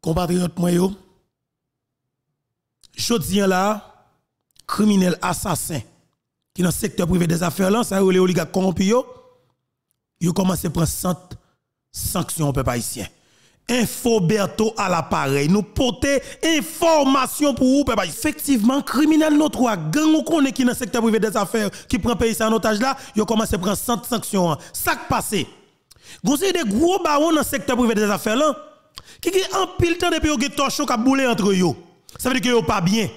compatriotes moi yo jodi là criminel assassin qui dans le secteur privé des affaires là ça les oligarques corrompus yo yo à prendre au peuple haïtien info Berto à l'appareil nous porter information pour vous peuple effectivement criminel notre gang qu'on est qui dans le secteur privé des affaires qui prend pays en otage là yo commencé prendre sanctions. ça qui passé avez des gros barons dans le secteur privé des affaires là qui est en pile temps depuis que torchon qui a entre eux. Ça veut dire que pas bien.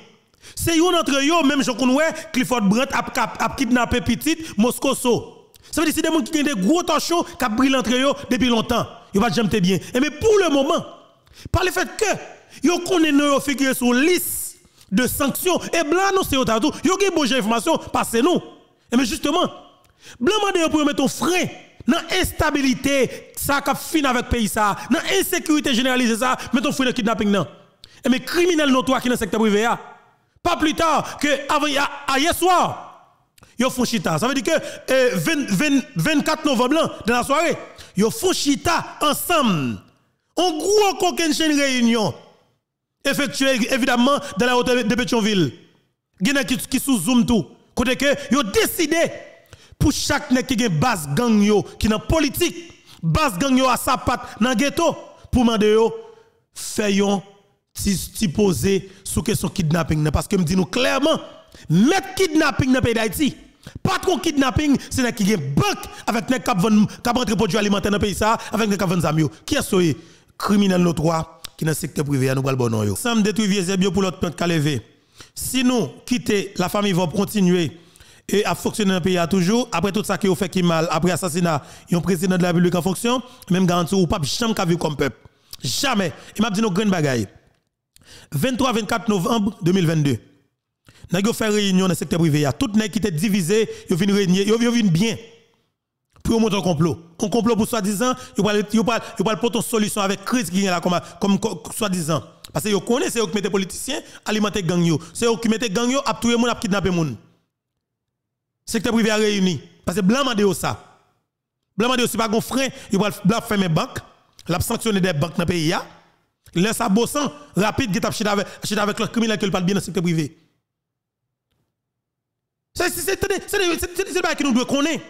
C'est yon entre eux, même je connais Clifford qui a, kidnappé Petit Moscoso. Ça veut dire que c'est des gens qui ont des gros torchons qui ont brûlé entre eux depuis longtemps. Ils ne pas jamais bien. Et mais pour le moment, par le fait que ont connu nos figures sur liste de sanctions, et blanc nous c'est tout, yon une bonne information, passez nous. Et mais justement, blanc m'a pour mettre un frein dans l'instabilité, ça a fini avec le pays, ça. Dans l'insécurité généralisée, ça, mettons fou dans le kidnapping. Non. Et mes criminels notoires qui sont dans le secteur privé, hein. pas plus tard que avant, hier soir, ils font chita. Ça veut dire que le 20, 20, 24 novembre, dans la soirée, ils font chita ensemble. En gros, fait une réunion effectuée évidemment dans la hauteur de Pétionville. Il y qui, qui sous-zoom tout. Côté que ils ont décidé pour chaque personne qui gen base gang yo qui nan politique base gang yo à sa patte dans ghetto pour mande yo fayon ti poser sous question kidnapping parce que me dit nous clairement mettre kidnapping dans pays d'Haïti pas trop kidnapping c'est nek qui gen banque avec nek cap vendre cap rentrer produits alimentaires dans pays ça avec nek cap vendre zam qui est soyé criminel no trois, qui dans secteur privé nous pral bon yo sans détruire vieux pour l'autre plante calévé si nous quitter la famille va continuer et a fonctionné dans le pays a toujours. Après tout ça qui a fait qui mal, après assassinat, a un président de la République en fonction, même garantie ou pas, jamais qu'a vu comme peuple. Jamais. Il m'a dit nos grandes bagailles. 23-24 novembre 2022. Nous avons fait réunion dans le secteur privé. Tout les gens qui était divisé, ils viennent réunir, ils viennent bien. Pour montrer un complot. Un complot pour soi-disant, ils ne pas une solution avec crise qui est là comme, comme, soi-disant. Parce que vous connaissez, c'est eux qui les politiciens, alimenter gang. C'est eux qui mettez gang, à tout le monde, à kidnapper les gens secteur privé a réuni. Parce que blanc m'a dit ça. Blanc m'a dit aussi pas qu'on frein, il va blanc fermer banque, l'a sanctionné des banques dans le pays là. Laisse à bossan rapide qui t'a avec avec le criminel qui parle bien dans le secteur privé. C'est ce c'est qui nous doit connaître.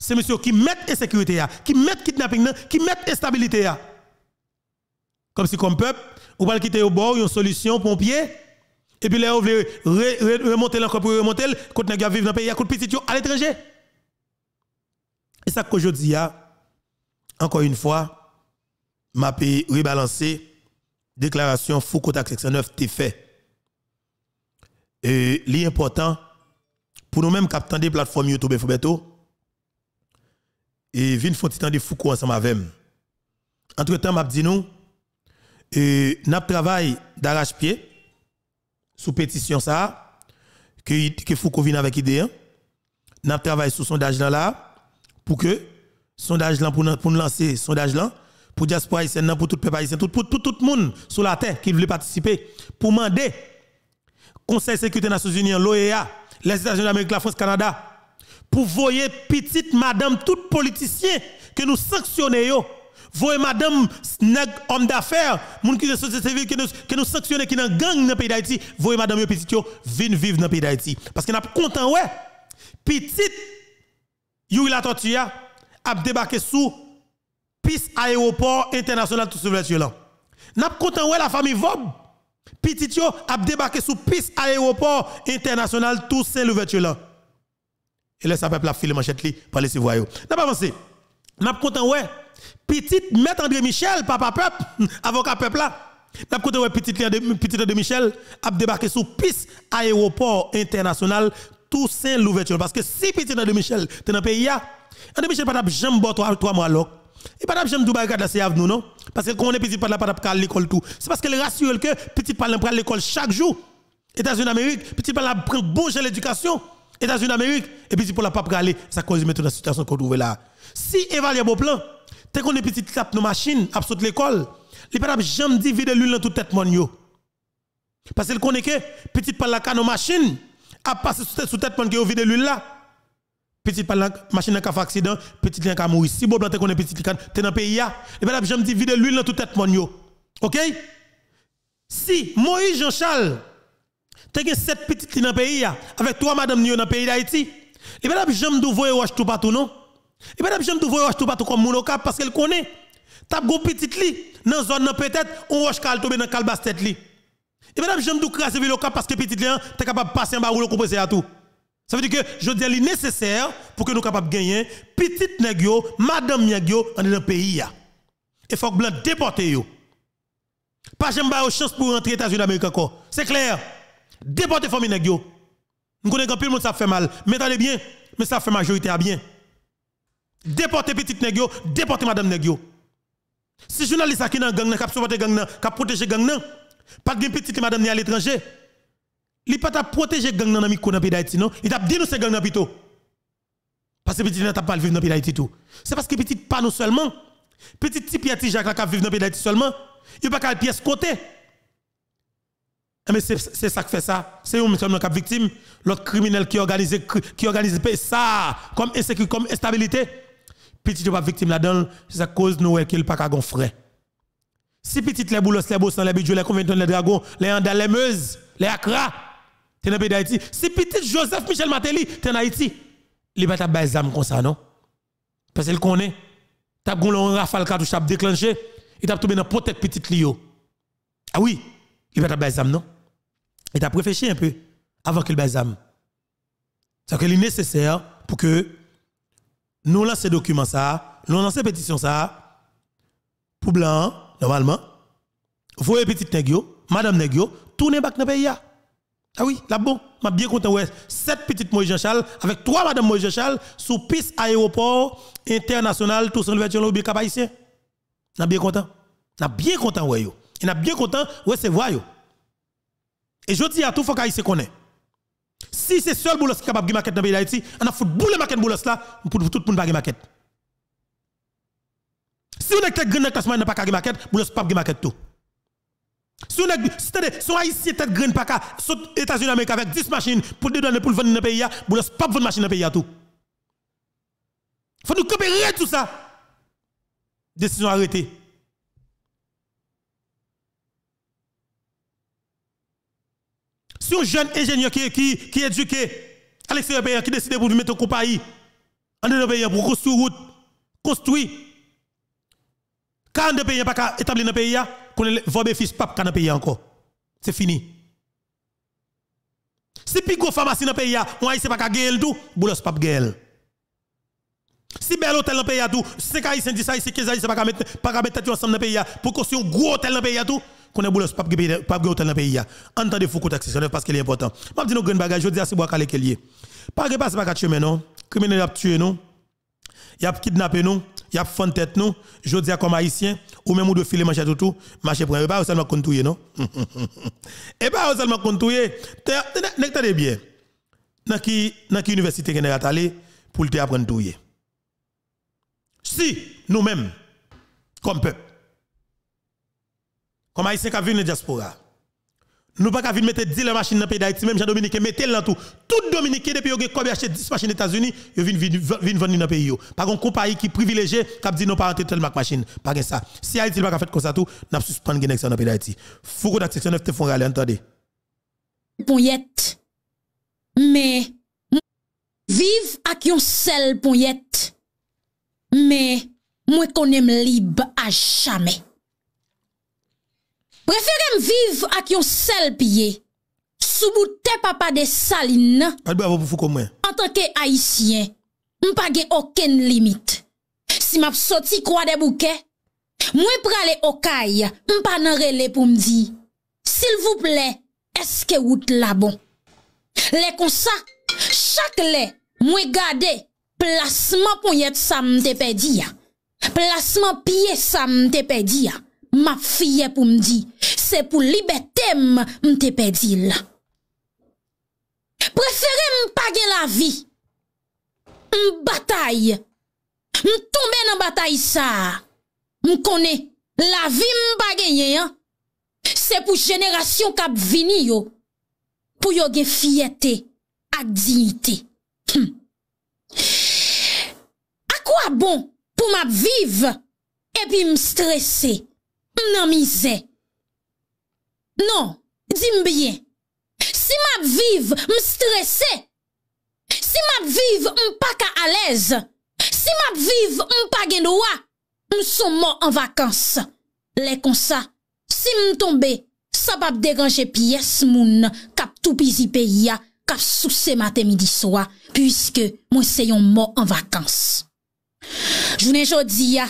C'est monsieur qui met insécurité qui met kidnapping qui met instabilité Comme si comme peuple, vous pas quitter au bord une solution pompier et puis là, on veut remonter encore pour remonter, quand on vivre dans le pays, à petit à l'étranger. Et ça que je dis, hein, encore une fois, m'a pays, rebalancé, déclaration Foucault à 69 t'es fait. Et l'important, pour nous-mêmes captant des plateformes YouTube et Foubeto, et vin font de Foucault ensemble avec nous. Entre-temps, m'a dit nous, et n'a travail d'arrache-pied, sous pétition ça, que, que Foucault vient avec idée. Nous hein. travaille travaillé sur sondage là, pour que sondage là, pour nous pour lancer sondage là, pour diaspora haïtienne, pour tout le peuple haïtien, tout, pour tout, tout le monde sur la terre qui voulait participer, pour demander Conseil de sécurité des Nations Unies, l'OEA, les États-Unis d'Amérique, la France, Canada, pour voyer petite madame, tout politicien que nous sanctionnons voyez madame, nèg homme d'affaires, moun qui société civile qui nous qui nous sanctionne qui dans gang dans pays d'Haïti, voyez madame petit yo vinn vivre dans le pays d'Haïti parce que a content ouais. Petite Yuri la tortilla a débarqué sous piste aéroport international tout sur là. N'a content ouais la famille Vob. Petit a débarqué sous piste aéroport international tout saint louverture là. Et là sa peuple la file manchette li par les voyou. N'a pas avancé. N'a content ouais Petite maître André Michel, papa peuple, avocat peuple là. N'a de petit petit de Michel a débarqué sous piste aéroport international Toussaint Louverture parce que si petit de Michel t'es dans pays André Michel pas jamais bon trois trois mois et Il pas de Dubaï garde la CAV nous non parce que quand on est petit pas là pas à l'école tout. C'est parce que le rassure que petit pas là à l'école chaque jour. États-Unis d'Amérique, petit pas là prend bon l'éducation. États-Unis d'Amérique et petit pour la pas aller ça cause maintenant la situation qu'on trouve là. Si évaluer beau plan T'es qu'on est petit tape nos machines, à l'école. Les pas jamais dit vide l'huile dans toute tête mon yo. Parce qu'on est que petit par la nos machines à passer sous tête sous tête mon yo vide l'huile là. Petit par la machine qui a accident, petit lien qui mouru. Si bon t'es qu'on est petit t'es dans le pays là. Il pas jamais dit vide l'huile dans toute tête mon yo. OK Si Moïse Jean-Charles t'es sept petites dans le pays avec toi madame dans le pays d'Haïti, il pas jamais d'ouvrir watch tout partout non et madame j'aime tout pas tout tout comme mon local, parce qu'elle connaît. T'as gon petit li, dans zone peut-être, on roche cal tomber dans calbas tête li. Et madame, j'aime tout ce le cap parce que petit li, hein, t'es capable de passer en bas ou le composé à tout. Ça veut dire que je dis li nécessaire pour que nous capables de gagner petit nèg madame on est dans le pays Et faut que blanc déporter yo. Pas j'aime pas chance pour rentrer aux États-Unis d'Amérique encore. C'est clair. Déporter famille nèg Nous connaissons le monde ça fait mal. Mais attendez bien, mais ça fait majorité à bien. Déporter petite nègre, déporter madame nègre. Si journaliste qui dans gang, qui supporte gang, qui protège gang, pas de petite madame à l'étranger. Il pas protéger gang dans micro pays d'Haïti non, il t'a dit nous c'est gang Parce que petit n'a pas vivre dans pays d'Haïti tout. C'est parce que petit pas nous seulement. Petit type petit Jacques qui vivre dans pays d'Haïti seulement, il pas qu'à pièce côté. Mais c'est ça qui fait ça. C'est qui monsieur qui victime, l'autre criminel qui organise qui organise ça comme comme instabilité petit n'est pas victime là-dedans, c'est à cause nous qu'il pas qu'à frère. Si petit les boulots, les bossans, les bijoux les conventons, les dragons, les andas, les meuses, les akra, t'es dans pays d'Haïti. Si petit Joseph Michel Matéli, t'es en Haïti, il va pas comme ça, non? Parce qu'il connaît. T'as gon un rafale cartouche, a déclenché, et t'as tombé dans peut petite petit Lio. Ah oui, il va pas non? Et t'a réfléchi un peu avant qu'il baisse. zam. C'est que est nécessaire pour que nous lançons ces ça, nous lançons ces ça, pour blanc, normalement, vous voyez petite negio, madame negio, tournez back dans le pays. Ah oui, là bon, suis bien content ouais, sept petites Moïse Jean-Charles avec trois madame Moïse Jean-Charles sous piste aéroport international Toussaint Louverture Lobby Cap Haïtien. N'a bien content. suis bien content ouais yo. Il n'a bien content recevoir Et je dis à tout faut se connaît. Si c'est seul boulot qui est capable de market dans le pays d'Haïti, on a fait boule maquette boulos là pour tout le monde pas market. Si on a tête grande classement n'a pas de maquette, boulos pas de market tout. Si on a cest à vous son haïtien tête États-Unis avec 10 machines pour donner pour vendre dans le pays ne pouvez pas vendre machine dans le pays tout. Faut nous coopérer tout ça. Décision arrêtée. Si un jeune ingénieur qui, qui, qui est éduqué à l'extérieur pays, qui décide pour mettre au pays, en dehors pays pour construire route, construire. Quand de pays pas établi dans le pays, qu'on ne va pas pas dans pays encore. C'est fini. Si plus gros pharmacie dans le pays, on haïtien pas gagner tout, boulot, pas gagner. Si bel hôtel dans le pays tout, ça, haïtiens, 10 haïtiens, 15 haïtiens pas mettre pas mettre tout ensemble dans le pays pour construire un gros hôtel dans le pays tout qu'on est boulot, pas de pas dans le pays. Entendez Foucault taxi, c'est parce qu'il est important. Je dis nos grandes bagages, je dis à ce bois calé qu'il y Pas de passe pas quatre chemins, non. Criminel a tué, non. Il a kidnappé, non. Il a fait tête, non. Je dis à comme haïtien, ou même ou de filer manger tout, tout, marcher pour un repas, ou seulement contouiller, non. Et pas eh ben, seulement contouiller. Tenez bien. Dans qui, dans qui université qu'on est allé pour te apprendre tout. Si nous-mêmes, comme peuple, comme haïtien qui vient dans la diaspora. Nous pas venir mettre 10 machines dans le pays d'Haïti, même Jean-Dominique, mettez dans tout. Tout Dominique, depuis que a acheté 10 machines aux États-Unis, vient viennent vendre dans le pays. Par contre, compagnie qui privilégié qui dit non, pas rentrer telle machine. Par contre, ça. Si Haïti n'a pas fait comme ça, tout, n'a pas suspendu les dans le pays d'Haïti. Faut que la section 9 te font râler, entendez. Poyette. Mais, vive avec on seul poyette. Mais, moi, je aime libre à jamais. Preferem viv ak yon sel piye, souboute papa de salin. Adbe avon pou fukou mwen. Antan ke aisyen, mpa ge oken limit. Si map soti kwa de bouke, mwen prale okay, mpa nan rele pou mdi. Sil vouple, eske wout la bon. Le konsa, chak le mwen gade plasman pou yet sa mte pedi ya. Plasman piye sa mte pedi ya. Ma fye pou mdi, se pou libetem mte pedil. Prefere mpage la vi, mbatae, mtombe nan batae sa, mkone, la vi mpage ye. Se pou jenerasyon kap vini yo, pou yo ge fye te ak dignite. Hm. A kwa bon pou m ap vive epi m stresse? M nan mi zè. Non, di m byen. Si m ap viv, m stresè. Si m ap viv, m pa ka alez. Si m ap viv, m pa gen doa. M son mò an vakans. Lè kon sa, si m tombe, sa pap deranje piyes moun, kap tou pizi peyi ya, kap sou se matè midi soa, pwiske mwen se yon mò an vakans. Jounen jodi ya,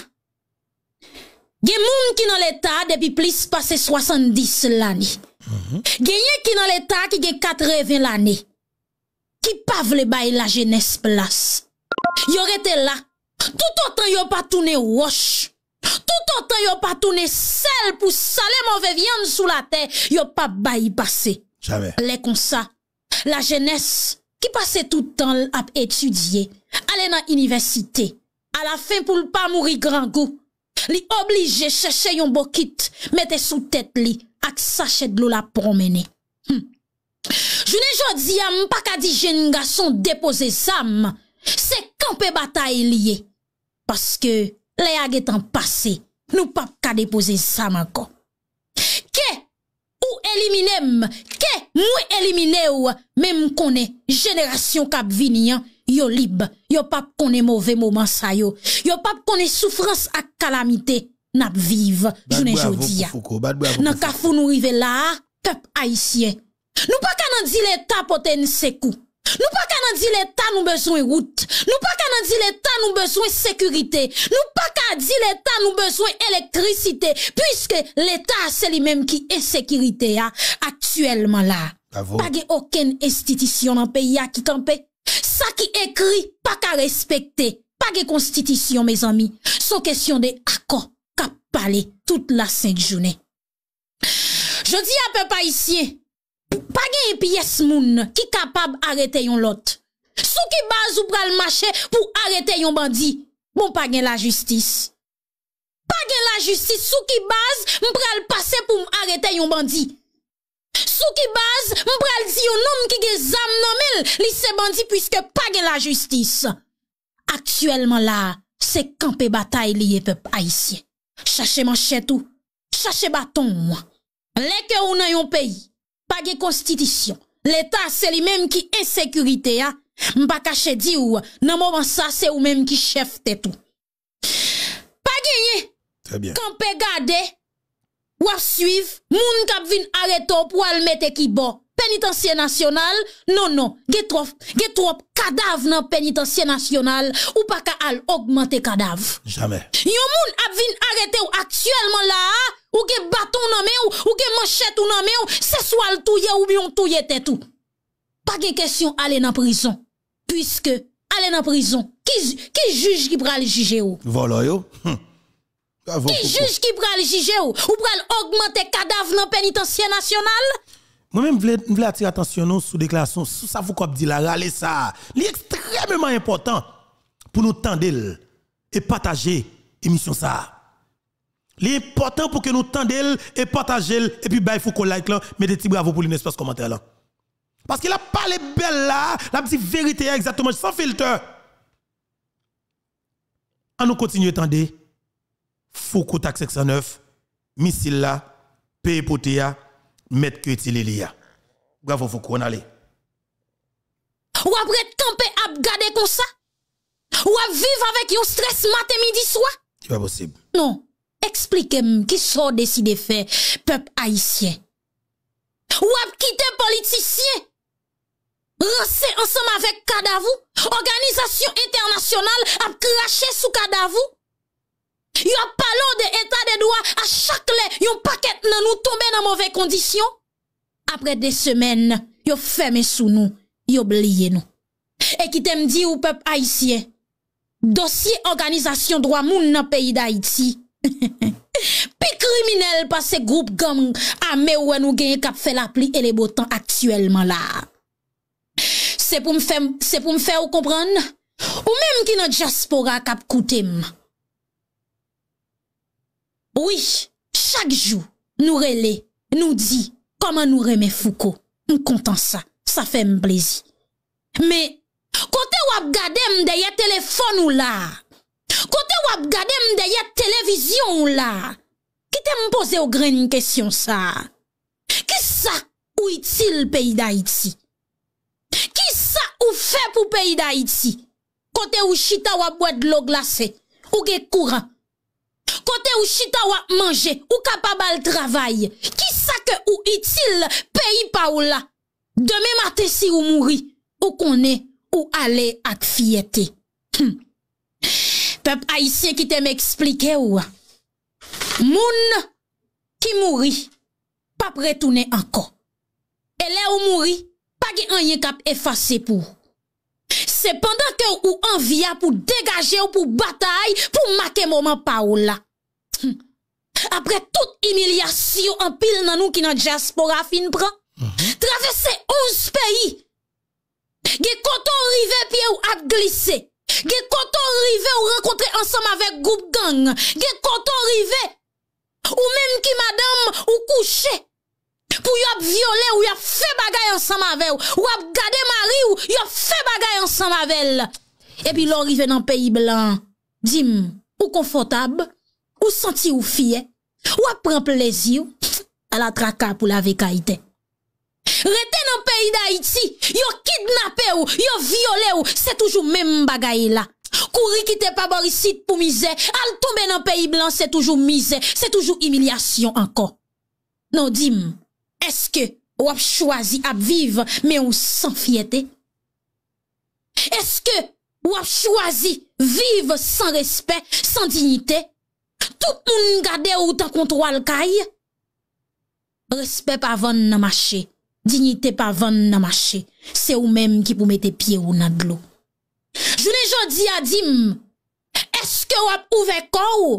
Gen moun ki nan l'Etat depi plis pase 70 l'ani. Gen yon ki nan l'Etat ki gen 80 l'ani. Ki pa vle bay la jenès plas. Yon rete la. Tout an tan yon pa toune wosh. Tout an tan yon pa toune sel pou sale mouve vyande sou la te. Yon pa bayi pase. Le konsa. La jenès ki pase tout an ap etudye. Ale nan universite. A la fin pou l'pa mouri gran gou. Li oblije chache yon bokit mette sou tet li ak sache dlo la promene. Jounen jodi am pa ka dijen nga son depoze sam, se kanpe bata e liye. Paske le aget an pase nou pa ka depoze sam anko. Ke ou eliminem, ke mwen elimine ou menm konen jeneration kap vini an. yo libre, yo pas connaît mauvais moments. sa yo, yo pas connaît souffrance à calamité n'a vive journée jodi Nan kafou fou nou rive là, peuple haïtien. Nous pas qu'à nan di l'état poten sekou. Nous pas qu'à nan di l'état nous besoin route. Nous pas qu'à nan di l'état nous besoin sécurité. Nous pas qu'à di l'état nous besoin électricité puisque l'état c'est lui-même qui est sécurité hein, actuellement là. Pas aucune institution dans pays hein, qui campait Sa ki ekri pa ka respekte, pa ge konstitisyon, me zami, son kesyon de akon ka pale tout la senk jounen. Je di apen pa isye, pa ge yon piyes moun ki kapab arete yon lot, sou ki baz ou pral mache pou arete yon bandi, moun pa ge la justis. Pa ge la justis sou ki baz mpral pase pou arete yon bandi. Sou ki baz, m pralzi yo noum ki ge zam nan mil, li se bandi pwiske page la justis. Aktuelman la, se kampe batay liye pep a isye. Chache manchet ou, chache baton ou. Leke ou nan yon peyi, page konstitisyon. L'eta se li menm ki esekurite ya. M pa kache di ou, nan mouman sa se ou menm ki chef te tou. Page ye, kampe gade. Ou à suivre moun kap vin arrêter pour al mettre ki bo. pénitentiaire national non non, Get trop, get trop Cadavre nan pénitencier national ou pas ka al jamais cadavre? Jamais. Yon moun ap vin arrêté ou actuellement là? ou ge baton nan me ou, ou ge manchet ou nan me ou, se soit touye ou bien touye tout... Pas gen question aller nan prison, Puisque... Aller en prison, Qui qui juge qui pral juger ou. voilà yo. Hum. Ah, qui juge qui pral juger ou, ou pral augmenter cadavre dans pénitentiaire national? Moi-même, je voulais attirer attention sur déclaration, sous ça, vous dit la râler ça. extrêmement important pour nous tendre et partager l'émission ça. important pour que nous tendre et partager et puis bah, il faut qu'on like là, mettez petit bravo pour l'espace commentaire là. Parce qu'il a parlé belle là, la petite vérité exactement sans filtre. On nous continue tendre Foucault taxe missile là, pays potéa, mettre que Bravo Foucault, on allez. Ou après camper à garder comme ça? Ou à vivre avec un stress matin, midi, soir? C'est pas possible. Non. Expliquez-moi qui sont décidé de faire, peuple haïtien. Ou à quitter politicien? Ransé ensemble avec cadavre? Organisation internationale a craché sous cadavre? Yo palo de etat de doa a chakle yon paket nan nou tombe nan mowè kondisyon. Apre de semen, yo feme sou nou, yo blye nou. E ki tem di ou pep Haitien, dosye organizasyon drwa moun nan peyi d'Haiti. Pi kriminel pa se group gam an me wè nou geye kap fè la pli e le botan aktuelman la. Se pou m fè ou kompran, ou mèm ki nan diaspora kap koutèm. Oui, chak jou, nou rele, nou di, koman nou reme fuko. M kontan sa, sa fe m plezi. Me, kote wap gade m deye telefon ou la? Kote wap gade m deye televizyon ou la? Ki te m pose ou gren yon kesyon sa? Ki sa ou itil peyi da iti? Ki sa ou fe pou peyi da iti? Kote ou chita wap wed lo glase, ou ge kura? kote ou chita wap manje, ou kapabal travay, ki sa ke ou itil peyi pa ou la, deme mate si ou mouri, ou kone ou ale ak fiyete. Hmm. Pep a isye ki te me eksplike ou, moun ki mouri, pap retoune anko, ele ou mouri, pa gen anye kap efase pou. Se pendant ke ou anvia pou degaje ou pou batay, pou make moman pa ou la, Après toute humiliation en pile dans nous qui dans diaspora fin prend, Traversé mhm. traverser 11 pays. Gè quand on rive pied ou a glissé. Gè quand rive ou rencontrer ensemble avec groupe gang. Gè quand ou même qui madame ou couché pour y a violé ou y a fait bagay ensemble avec ou, ou ap mari ou y a fait bagay ensemble avec et puis l'on rive dans pays blanc dim ou confortable Ou santi ou fye, wap pren plezi ou, ala traka pou la veka ite. Rete nan peyi da iti, yo kidnapè ou, yo viole ou, se toujou men bagaye la. Kouri kite pa borisit pou mize, al toube nan peyi blan, se toujou mize, se toujou imilyasyon anko. Non di m, eske wap chwazi ap vive men ou san fye te? Eske wap chwazi vive san respet, san dignite? Tout moun gade ou tan kontro al kaj. Respe pa von nan mache. Dignite pa von nan mache. Se ou menm ki pou mette pie ou nan glou. Jounen jodi a dim. Eske wap ouvekou?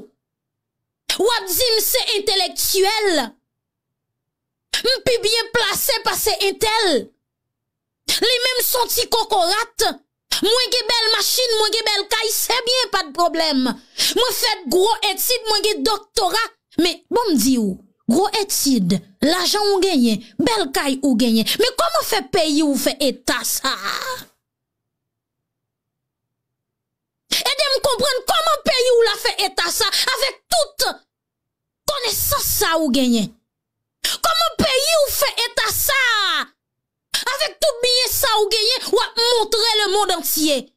Wap dim se entelektuel? Mpi bien plase pa se entel? Li menm santi kokorat? Moins que belle machine, moins que belle caille, c'est bien, pas de problème. Moi fait gros étude, mwen que doctorat. Mais bon me vous gros étude, l'argent ou gagné, Belle caille, ou gagné. Mais comment fait pays ou fait état ça? Aidez me comprendre comment pays ou la fait état ça avec toute connaissance ça ou gagné. Comment pays ou fait état ça? ou gagné, ou montrer le monde entier.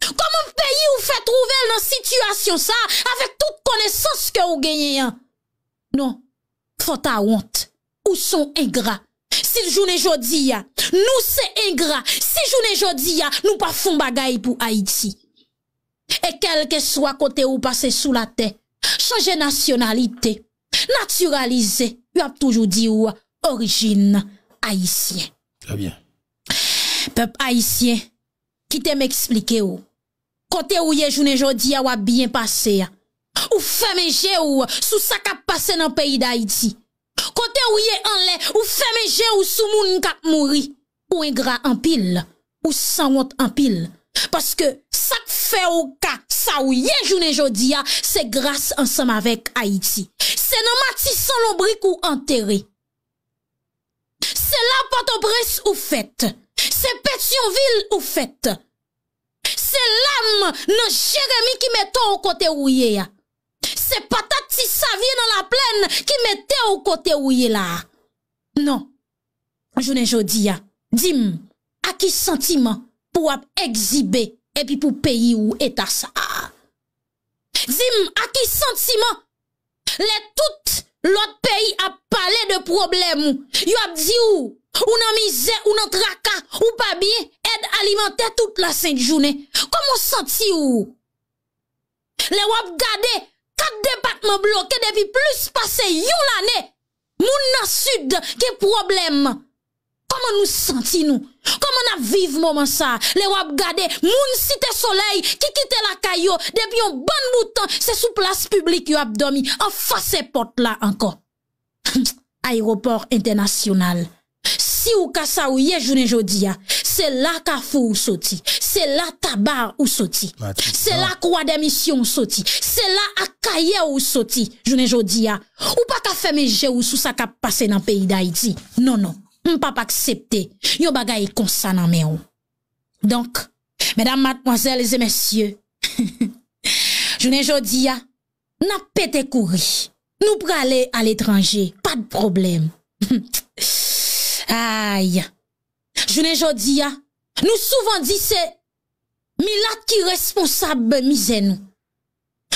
Comment pays ou fait trouver dans situation ça, avec toute connaissance que ou gagné? Hein? Non, faut ta honte. Ou sont ingrats. Si journée jodi jodia hein. nous c'est ingrats Si journée jodi jodia hein, nous pas font bagaille pour Haïti. Et quel que soit côté ou passer sous la terre, changer nationalité, naturaliser, y a toujours dit ou origine haïtienne. Très bien. Pepe Haitien, ki te m'eksplike ou, kote ou ye jounen jodia wap byen pase ya, ou fe menje ou sou sa kap pase nan peyi da Haiti. Kote ou ye anle, ou fe menje ou sou moun kat mouri, ou en gra anpil, ou sanwant anpil. Paske sa fe ou ka sa ou ye jounen jodia, se grase ansam avek Haiti. Se nan mati san lombri kou anteri. Se la patobres ou fette. Se Petionville ou Fete. Se Lam nan Jeremie ki mette ou kote ou ye ya. Se Patatisavie nan la plen ki mette ou kote ou ye la. Non, jounen jodi ya. Dime, aki sentimen pou ap ekzibe epi pou peyi ou etasa. Dime, aki sentimen. Le tout lot peyi ap pale de problem. Yo ap di ou? ou nan une ou nan traka, ou pas bien, aide alimentaire toute la sainte journée. Comment senti ou? Les wap gade, quatre départements bloqués depuis plus passé yon l'année. Moun nan sud, qui problème? Comment nous senti nous? Comment nous vivons moment ça? Les wap gade, moun cité soleil, qui quitte la caillou, depuis un bon bout de temps, c'est sous place publique yon abdomi, en face portes là encore. Aéroport international si ou kasa ou yé jounen jodi ya, là la kafou ou soti, c'est la tabar ou soti, c'est la kwa d'émission ou soti, c'est la akaye ou soti, jounen jodi ya, ou pa ka feme je ou sou sa ka passe nan pays pays Non, non, m pa pas aksepte, yo bagay konsa nan men ou. Donc, mesdames, mademoiselles et messieurs, jounen jodi ya, n'a pété courir. Nous aller à l'étranger, pas de problème. Ay, jounen jodi ya, nou souvan di se milat ki responsab mize nou.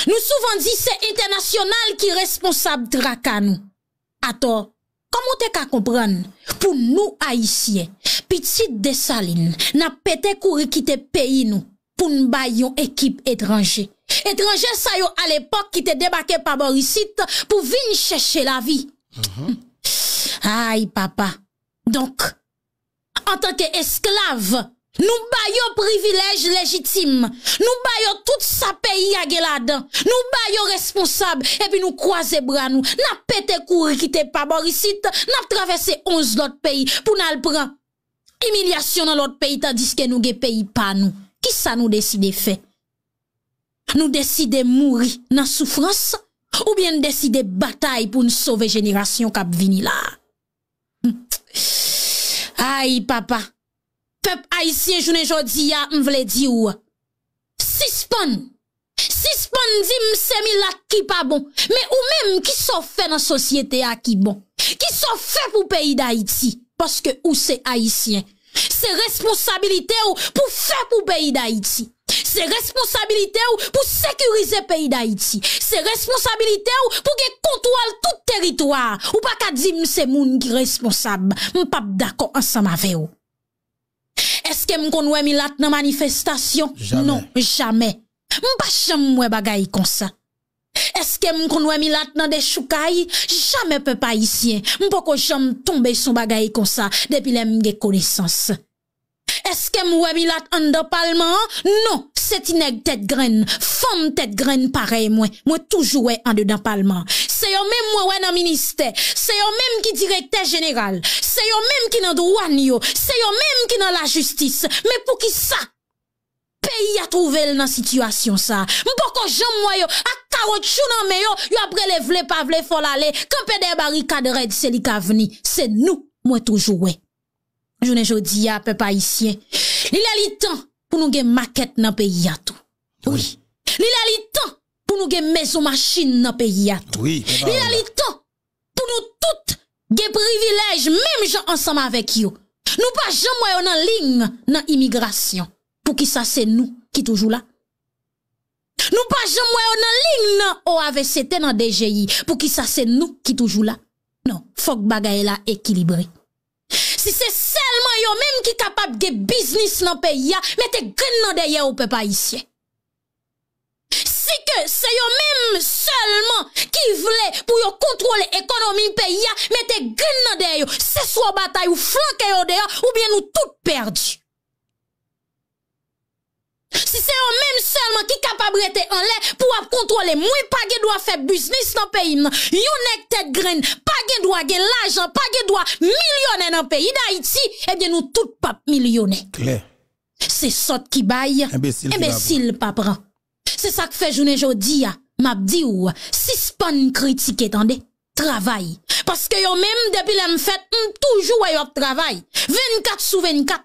Nou souvan di se internasyonal ki responsab draka nou. Ato, komon te ka kompran pou nou aisyen. Piti de salin, na pete koure kite peyi nou pou n'bay yon ekip etranje. Etranje sayo al epok ki te debake pa borisit pou vin cheshe la vi. Mm-hmm. Ay, papa. Donk, an tanke esklav, nou bayo privilej lejitim, nou bayo tout sa peyi ageladan, nou bayo responsab, epi nou kwaze bran nou, nap pete kouri kite paborisit, nap travesse onz lot peyi pou nan alpran. Emilyasyon nan lot peyi tan diske nou ge peyi pan nou. Kisa nou deside fe? Nou deside mouri nan soufrans ou bien deside batay pou nou sove jenerasyon kap vini la? Ay, papa, pep Haitien jounen jodi ya m vle di ou. Sispon, sispon di msemi lak ki pa bon, me ou menm ki so fe nan sosyete a ki bon. Ki so fe pou peyi da Haiti, paske ou se Haitien. Se responsabilite ou pou fe pou peyi da Haiti. Se responsabilite ou pou sekurize peyi da iti. Se responsabilite ou pou ge kontwal tout teritoar. Ou pa kadzim se moun ki responsab. Mpap dako ansan mave ou. Eske m konwe mi lat nan manifestasyon? Non, jame. Mpa jame mwe bagay kon sa. Eske m konwe mi lat nan de choukai? Jame pe pa isye. Mpo konjom tombe sou bagay kon sa depi lem ge konesans. Eske mwe bilat an de palman an? Non, se ti neg tet gren, fon tet gren parey mwen. Mwen toujou e an de palman. Se yo mwen mwen nan minister, se yo mwen ki direkter general, se yo mwen ki nan douan yo, se yo mwen ki nan la justis. Men pou ki sa, peyi a touvel nan situasyon sa. Mwen pou ko jom mwen yo, ak karot chou nan mwen yo, yo apre le vle pa vle fol ale, kompe de bari kad red seli ka vni. Se nou mwen toujou e. ne jodi a peuple haïtien il est temps pour nous des maquette dans pays à tout oui il est temps pour nous des maison machine dans pays à tout oui il est temps pour nous toutes des privilèges même gens ensemble avec vous nous pas jamais en ligne dans immigration pour que ça c'est nous qui toujours là nous pas jamais en ligne dans l'OAVCT dans DGI pour que ça c'est nous qui toujours là non faut que bagaille là équilibré si c'est eux même qui capable de business dans le pays, mettez gren dans derrière au peuple haïtien. Si que c'est eux même seulement qui voulait pour contrôler l'économie pays, mettez gren dans derrière, c'est soit bataille ou flanque yon ou bien nous tout perdus. Si c'est eux même seulement qui capable rester en l'air pour contrôler moi pas gè droit faire business dans pays you nek tête graine pas gè droit gè l'argent pas gè droit millionnaire dans pays d'Haïti et eh bien nous tout pas millionnaire c'est ça qui baille imbécile pas prend c'est ça que fait journée aujourd'hui Si m'a dit ou pas span critique attendez travail parce que eux même depuis l'aime fait mm, toujours a travail 24 sur 24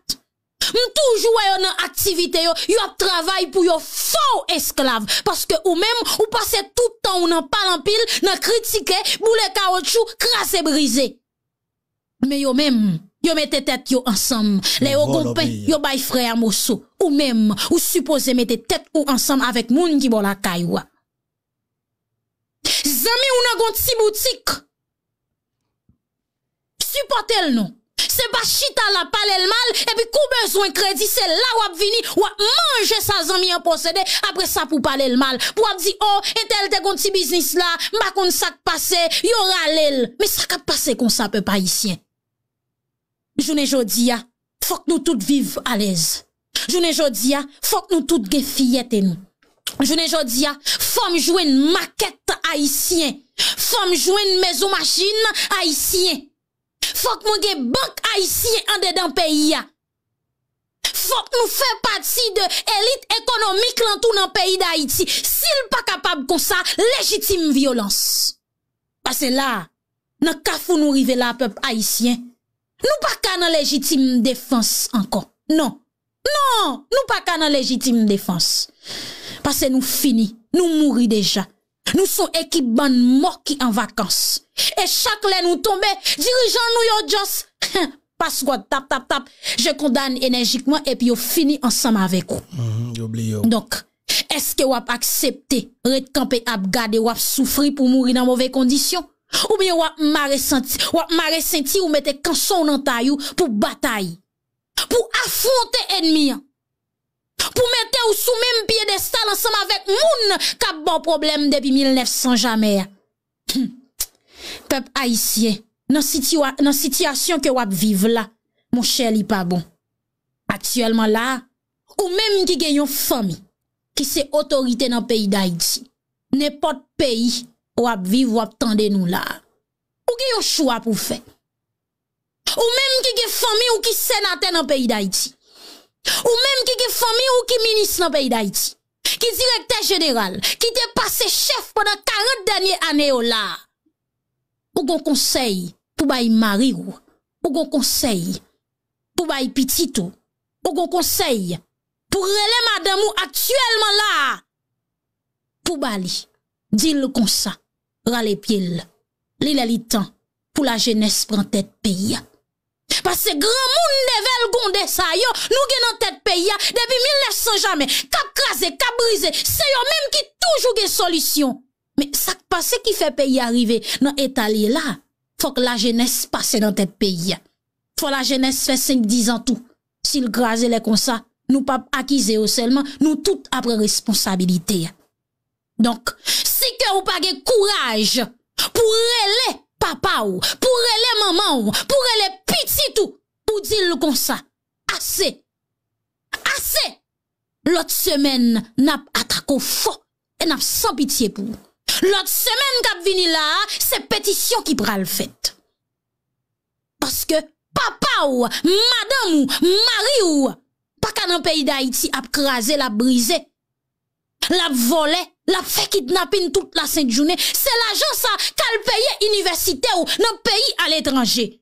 toujours yon activité. yo nan aktivite yo, yo travail travay pou que ou Parce que ou même ou tout temps ou nan pile, nan kritike, boule caoutchouc crasse brise. Mais yo même yo mette tête yo ensemble Le yon yo bay frère a Ou même, ou suppose mette tête ou ensemble avec moun ki bon la kayoua. Zami ou nan gonti boutik. Supportel nous c'est pas chita la palé le mal, et puis coup besoin crédit, c'est là où ap vini, ou manger sa zami en possédé, après ça pour parler le mal. Pour dire, oh, et tel te petit business là, m'a kon sa passé, yon l'aile. Mais ça qu'a passé qu'on sa peu pas ici. Joune jodia, faut que nous toutes vivions à l'aise. Je Joune il faut que nous toutes Je et nous. Joune il faut jouer une maquette haïtien. Faut jouer une maison machine haïtien. Fok mwen ge bank Haitien ande dan peyi ya. Fok nou fe pati de elit ekonomik lantou nan peyi da Haiti. Sil pa kapab kon sa, legitime violans. Pase la, nan kafou nou rive la pep Haitien, nou pa ka nan legitime defans ankon. Non, non, nou pa ka nan legitime defans. Pase nou fini, nou mouri deja. Nous sommes équipe de mort qui en vacances. Et chaque lè nous tombons, dirigeant nous yon Parce Passe tap tap tap. Je condamne énergiquement et puis on fini ensemble avec vous. Mhm, Donc, est-ce que vous acceptez de camper à garder ou souffrir pour mourir dans mauvaise condition? Ou bien vous m'avez ressenti, vous m'avez ressenti ou mettez son dans taille pour bataille. Pour affronter ennemi. Hein? pou mete ou sou mèm piye de sa lansam avèk moun kap bon problem depi 1900 jamè. Pèp a isye, nan sityasyon ke wap vive la, moun chè li pa bon. Aksyèlman la, ou mèm ki gen yon fèmi ki se otorite nan peyi d'Aiti, nepot peyi wap vive wap tende nou la. Ou gen yon chou ap ou fèm. Ou mèm ki gen fèmi ou ki senate nan peyi d'Aiti, Ou menm ki ki fomi ou ki minis nan pey da iti Ki direkter jeneral Ki te pase chef podan 40 denye aneyo la Ou kon konsey pou bayi mari ou Ou kon konsey pou bayi pitito Ou kon konsey pou rele madam ou aktuelman la Pou bali, dil kon sa, rale pil Li lali tan pou la jenese pran tet pey ya Pas se gran moun de vel gonde sa yo, nou gen nan tet peyi ya, debi 1900 jamen, ka krasen, ka brisen, se yo menm ki toujou gen solisyon. Me sak pa se ki fe peyi arive nan etalye la, fok la jenese pase nan tet peyi ya. Fok la jenese fe 5-10 an tou. Sil krasen le konsa, nou pa akize yo selman, nou tout apre responsabilite ya. Donk, si ke ou pa gen kouraj pou rele, Papa ou, pou re le maman ou, pou re le pitit ou, pou dil kon sa. Ase, ase, lot semen nap atako fo, e nap san pitiye pou. Lot semen kap vini la, se petisyon ki pral fèt. Paske papa ou, madame ou, mari ou, pa kanan peyi da iti ap kraze, ap brize, ap vole. La fait kidnapping toute la sainte journée, c'est l'agence ça qu'elle université ou dans pays à l'étranger.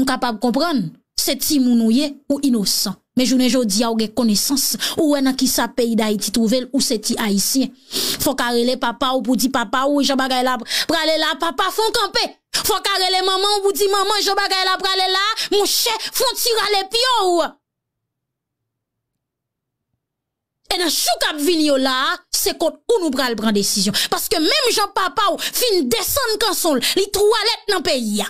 On capable comprendre, c'est si mounouye ou innocent. Mais journée jodi a ou gen connaissance ou en qui sa pays d'Haïti trouvé ou c'est ti haïtien. Faut les papa ou vous dire papa ou j'en bagay la prale là papa font camper. Faut les maman ou vous dire maman j'en bagay la prale là mon chéri font tirer les pions et dans chaque kap là, c'est contre où nous pral prendre décision. Parce que même Jean-Papa ou fin descendre les li toilette dans pays.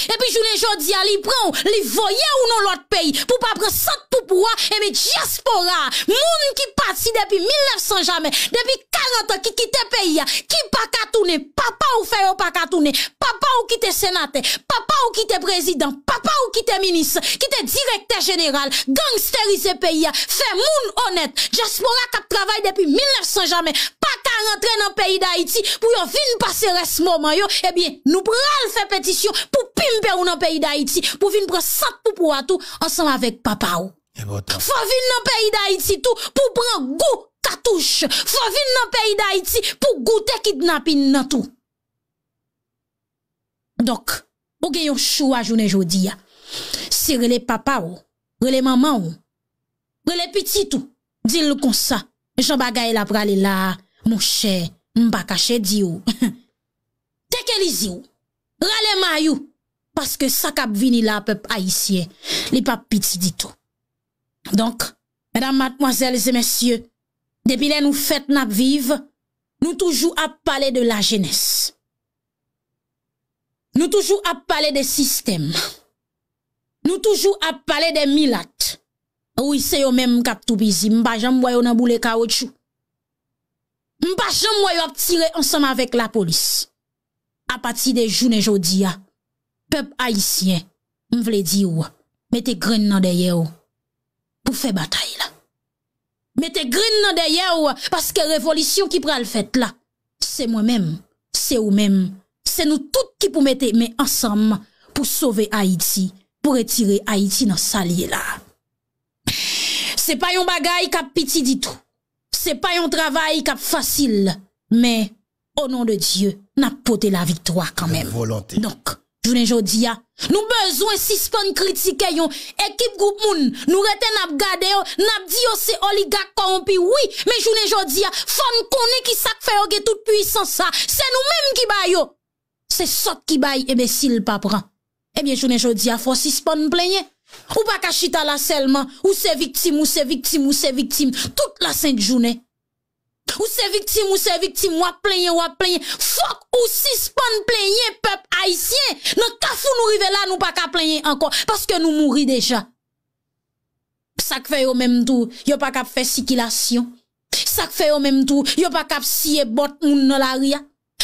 Et puis je journée dis à li prend, li voyer ou non l'autre pays pour pas prendre 100 poupwa, et mais diaspora, moun qui parti depuis 1900 jamais, depuis 40 ans qui quitte pays, qui pas tourner, papa ou fait ou pas tourner, papa ou quitte sénateur, papa ou quitte président, papa ou quitte ministre, quitte directeur général, gangsterise pays, fait moun honnête, diaspora qui travaille depuis 1900 jamais, pas ka rentrer dans pays d'Haïti pour yon vin passer ce moment yo, eh bien, nous pral faire pétition pour pimper ou dans pays d'Haïti, pour venir prendre 100 pour tout, ensemble avec papa ou. Fò vin nan peyi da iti tou pou pran gout katouche. Fò vin nan peyi da iti pou gout te kidnapin nan tou. Dok, ou gen yon chou a jounen jodi ya. Si rele papa ou, rele mama ou, rele piti tou, dil kon sa. Jou bagay la prale la, mouche, mba kache di ou. Tek elizi ou, rale may ou, paske sa kap vini la pep a isye, li pap piti di tou. Donk, mèdam matmwazèl zè mèsyè, depi lè nou fèt nap viv, nou toujou ap pale de la jènes. Nou toujou ap pale de sistem. Nou toujou ap pale de milat. Ou y se yo mèm kap toubizi, mbajan mwayo nanboule ka wèchou. Mbajan mwayo ap tire ansanm avèk la polis. A pati de joun e jodi ya, pep aisyen, mvle di ou, mwè te gren nan deye ou. pour faire bataille là. Mettez green dans derrière parce que révolution qui prend le fait là, c'est moi-même, c'est vous-même, c'est nous tous qui pour mettre mais ensemble pour sauver Haïti, pour retirer Haïti dans salier là. C'est pas un qui cap pitié du tout. C'est pas un travail cap facile, mais au nom de Dieu, n'a poté la victoire quand même. Donc, journée Nous besoin si critiques. critique yon, équipe groupe moun, nous rete n'ap gade yon, n'ap di se oligarque oui, mais journée jodia, fon koné ki sak qui yon tout puissance sa, c'est nous même qui ba C'est ce qui baille et eh et ben, s'il pa prend. Eh bien, journée jodia, faut si spon plenye. Ou pas chita la seulement, ou c'est victime, ou c'est victime, ou c'est victime, toute la sainte journée. Ou c'est victime, ou c'est victime, ou à ou à plaigner. Fuck, ou suspend plaigner, peuple haïtien. Non, qu'à fou nous arriver là, nous pas qu'à plaigner encore. Parce que nous mourons déjà. Ça fait au même tout. Y'a pas qu'à faire circulation. Ça fait au même tout. Y'a pas qu'à scier bot moun dans la ria.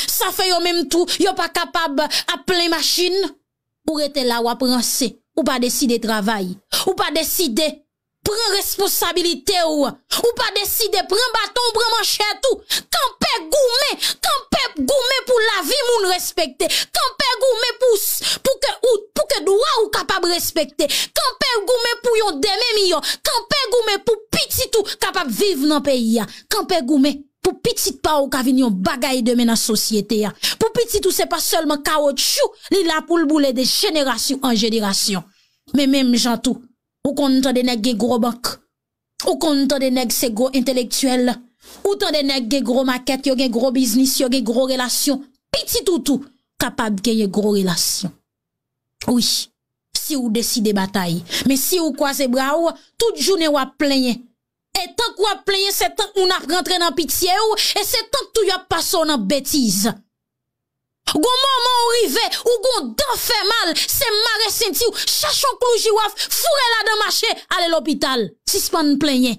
Ça fait au même tout. Y'a pas capable à machine. Ou était là, ou à Ou pas décider de travail. Ou pas décider prend responsabilité ou, ou pas décider, prend bâton, prend manchette tout campé gourmet, campé gourmet pour la vie moun respecter, campé gourmet pour, pour que, ou, pour que droit ou capable respecter, campé gourmet pour yon demi million, campé gourmet pour petit tout capable vivre dans pays, campé gourmet pour petit pas ou kavignon bagaille demain dans société Pour petit tout c'est pas seulement caoutchouc, li la pour le boulet de génération en génération. Mais même gens tout ou contre des nèg gen gros banque. Ou contre des nèg c'est gros intellectuel. Ou tande nèg gen gros maquette, yo gen gros business, yo gen gros relation. Petit toutou capable gen gros relation. Oui. Si ou décide bataille, mais si ou croisez bras ou, toute journée ou a plaigné. Et tant qu'on a plaigné, c'est tant qu'on a rentré dans pitié ou, et c'est tant que tout y a passé dans bêtise. Goun moun moun rive, ou goun dan fe mal, se mare senti ou, chachon klouji waf, fure la de mache, ale l'opital. Si spon plenye.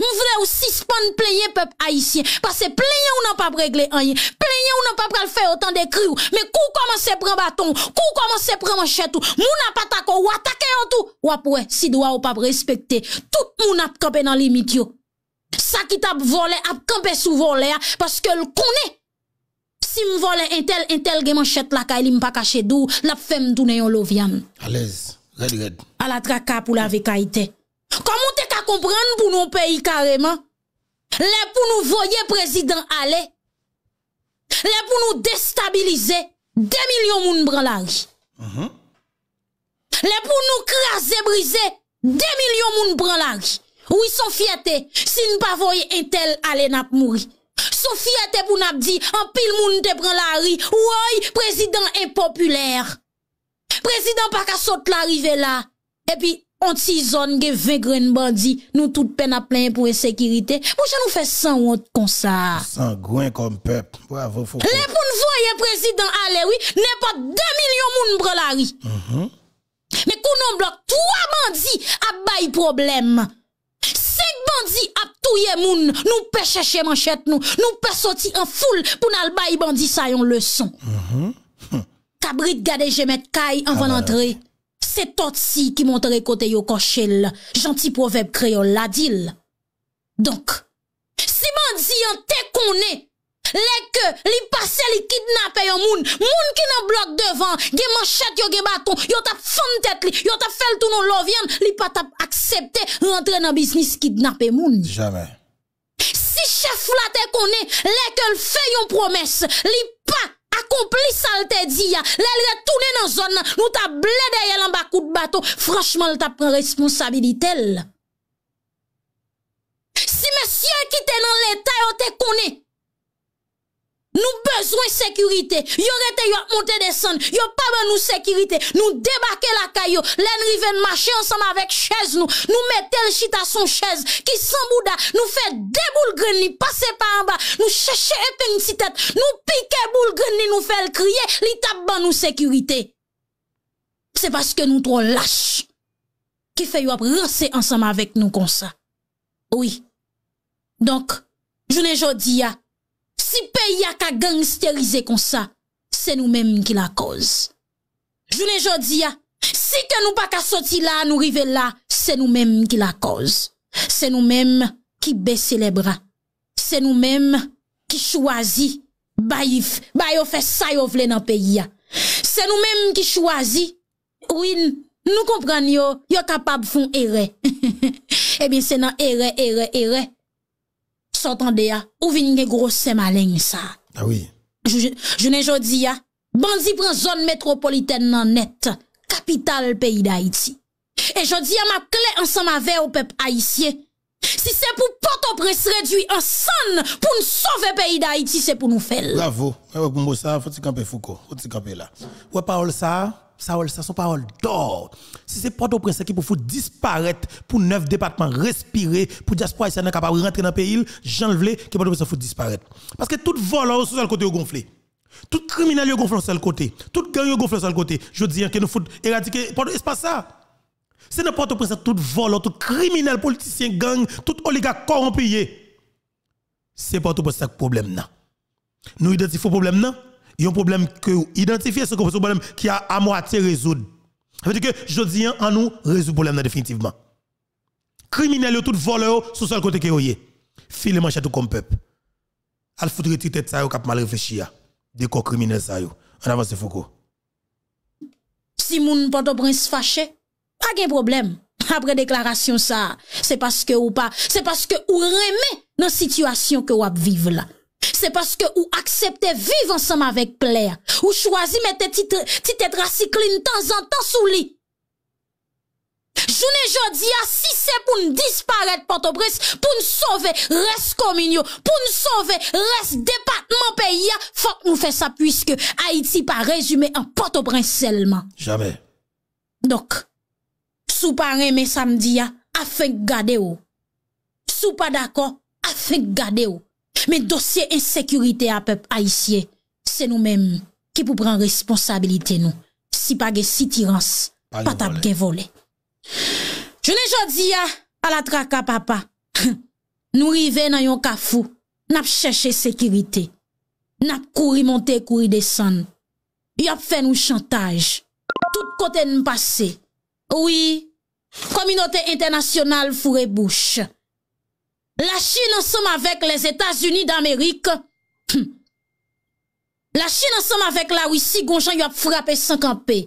M vre ou si spon plenye pep haisyen. Pase plenye ou nan pap regle anye. Plenye ou nan pap kal fe otan de kri ou. Me kou koman se pre baton, kou koman se pre manchet ou. Mou nan patako ou atake an tou. Wapwe, si dwa ou pap respekte. Tout moun ap kope nan limit yo. Sa kit ap vole, ap kope sou vole ya, paske l konye. si me vole un tel gen manchette la kay li m caché dou, la femme tourner yon loviam. À l'aise, red red. À la traka pour la vekaite. Comment t'es qu'à comprendre pour nos pays carrément? Les pour nous voyer président aller. Les pour nous déstabiliser. 2 millions moun bran la mhm. Les pour nous craser briser. 2 millions moun prend la Oui, son fierté. Si nous pas voyer tel aller n'a mourir. Sou fye te pou nabdi, an pil moun te pren la ri, woy, prezidant impopuler. Prezidant pa ka sot la rive la, e pi, an ti zon ge ve gren bandi, nou tout pen ap len pou e sekirite, mou jen nou fe san wot konsa. San gwen kom pep, woy avon fok. Le pou n voye prezidant alewi, ne pa 2 milyon moun pren la ri. Mhm. Me konon blok 3 bandi, abay probleme. Cinq bandits ap touye moun, nous pe chez manchette nous, nous pe sorti en foule pour nal bay bandi sa yon leçon. Mm -hmm. gade jemet kay anvan ah, C'est Totsi qui montre côté yo kochel, gentil proverbe créole la dil. Donc, si en yon te est les li passe li kidnappe yon moun, moun ki nan blok devan, gen manchette yo gen baton, yo tap fon tèt li, yo tap fel tout non lovian, li pa tap accepté rentre nan business kidnapper moun. jamais Si chef la te konè, que que fait yon promesse li pa accompli ça le te dit a il dans zone nous t'a blé derrière en bas de bateau franchement il t'a pris responsabilité si monsieur qui était dans l'état on te connaît nous besoin de sécurité. Yo rete yo monter descendre. a pas ben nous sécurité. Nous débarquer la caillou. L'en venait marcher ensemble avec chaise nous. Nous mettez le à son chaise qui sans bouda. Nous fait des boules passer par en bas. Nous chercher une petite tête. Nous piquer boules greni nous faire crier. L'étape ben nous sécurité. C'est parce que nous trop lâches Qui fait yo brasser ensemble avec nous comme ça. Oui. Donc, je ne jodi ya. Si peyi a ka gangsterize kon sa, se nou menm ki la koz. Jounen jodi a, si ke nou pa ka soti la, nou rive la, se nou menm ki la koz. Se nou menm ki bese le bra. Se nou menm ki chwazi, ba yo fe sa yo vle nan peyi a. Se nou menm ki chwazi, ouin, nou kompran yo, yo kapab fon ere. E bin se nan ere, ere, ere. s'entendait ya, ou vini gen gros malin ça. Ah oui. Je, ne jodi ya, bandi prend zone métropolitaine nan net, capitale pays d'Haïti. Et jodi ya m'a clé ensemble avec au peuple haïtien. Si c'est pour Port-au-Prince réduit en son pour nous sauver pays d'Haïti, c'est pour nous faire. Bravo. Eh faut-il camper Foucault, faut-il camper là. Ou parole ça ça sa parole d'or. Si c'est pas au prince qui pour faut disparaître pour neuf départements respirer pour diaspora haïtienne capable rentrer dans le pays, j'en qui que port au qu'il faut disparaître. Parce que tout vol sur le côté gonflé. Tout criminel est gonflé sur le côté. Tout gang est gonflé sur le côté. Je dis hein, que nous faut éradiquer pas ça. C'est n'importe président tout voleur, tout criminel, politicien, gang, tout oligarque corrompu. C'est Port-au-Prince problème là. Nous identifions le problème là y a un problème que identifier ce problème qui a à moitié résoudre. Ça veut dire que je dis en nous résout problème définitivement. Criminel tout voleur sur seul côté que vous File manche tout comme peuple. Al foutre tête ça yo cap mal réfléchir. Des corps criminels ça yo. En avance Foucault. Si moun port prince fâché, pas de problème. Après déclaration ça, c'est parce que ou pas, c'est parce que ou remet dans situation que ou vivre là c'est parce que vous acceptez vivre ensemble avec plaire. Ou choisi mettre titre, titre de temps en temps sous lit. Journée jodi a, ah, si pour pour disparaître disparaître Port-au-Prince, pour nous sauver Reste nous pour nous sauver pays. Il ah, Pays, que nous nous ça, puisque Haïti n'est pas résumé en Port-au-Prince seulement. Jamais. Donc, sou pas reme samedi, ah, afin afek gade ou. Sou pas d'accord, afin gade ou. Men dosye ensekurite a pep a isye, se nou menm ki pou pran responsabilite nou. Si page sitirans, patap gen vole. Jounen jodi ya, ala traka papa. Nou rive nan yon kafou, nap chèche sekurite. Nap kouri monte, kouri desan. Yop fè nou chantaj, tout kote n'pase. Ou yi, kominote internasyonal fure boucha. La chine an som avek les Etats-Unis d'Amerik. La chine an som avek la wisi gonjan yop frape 50P.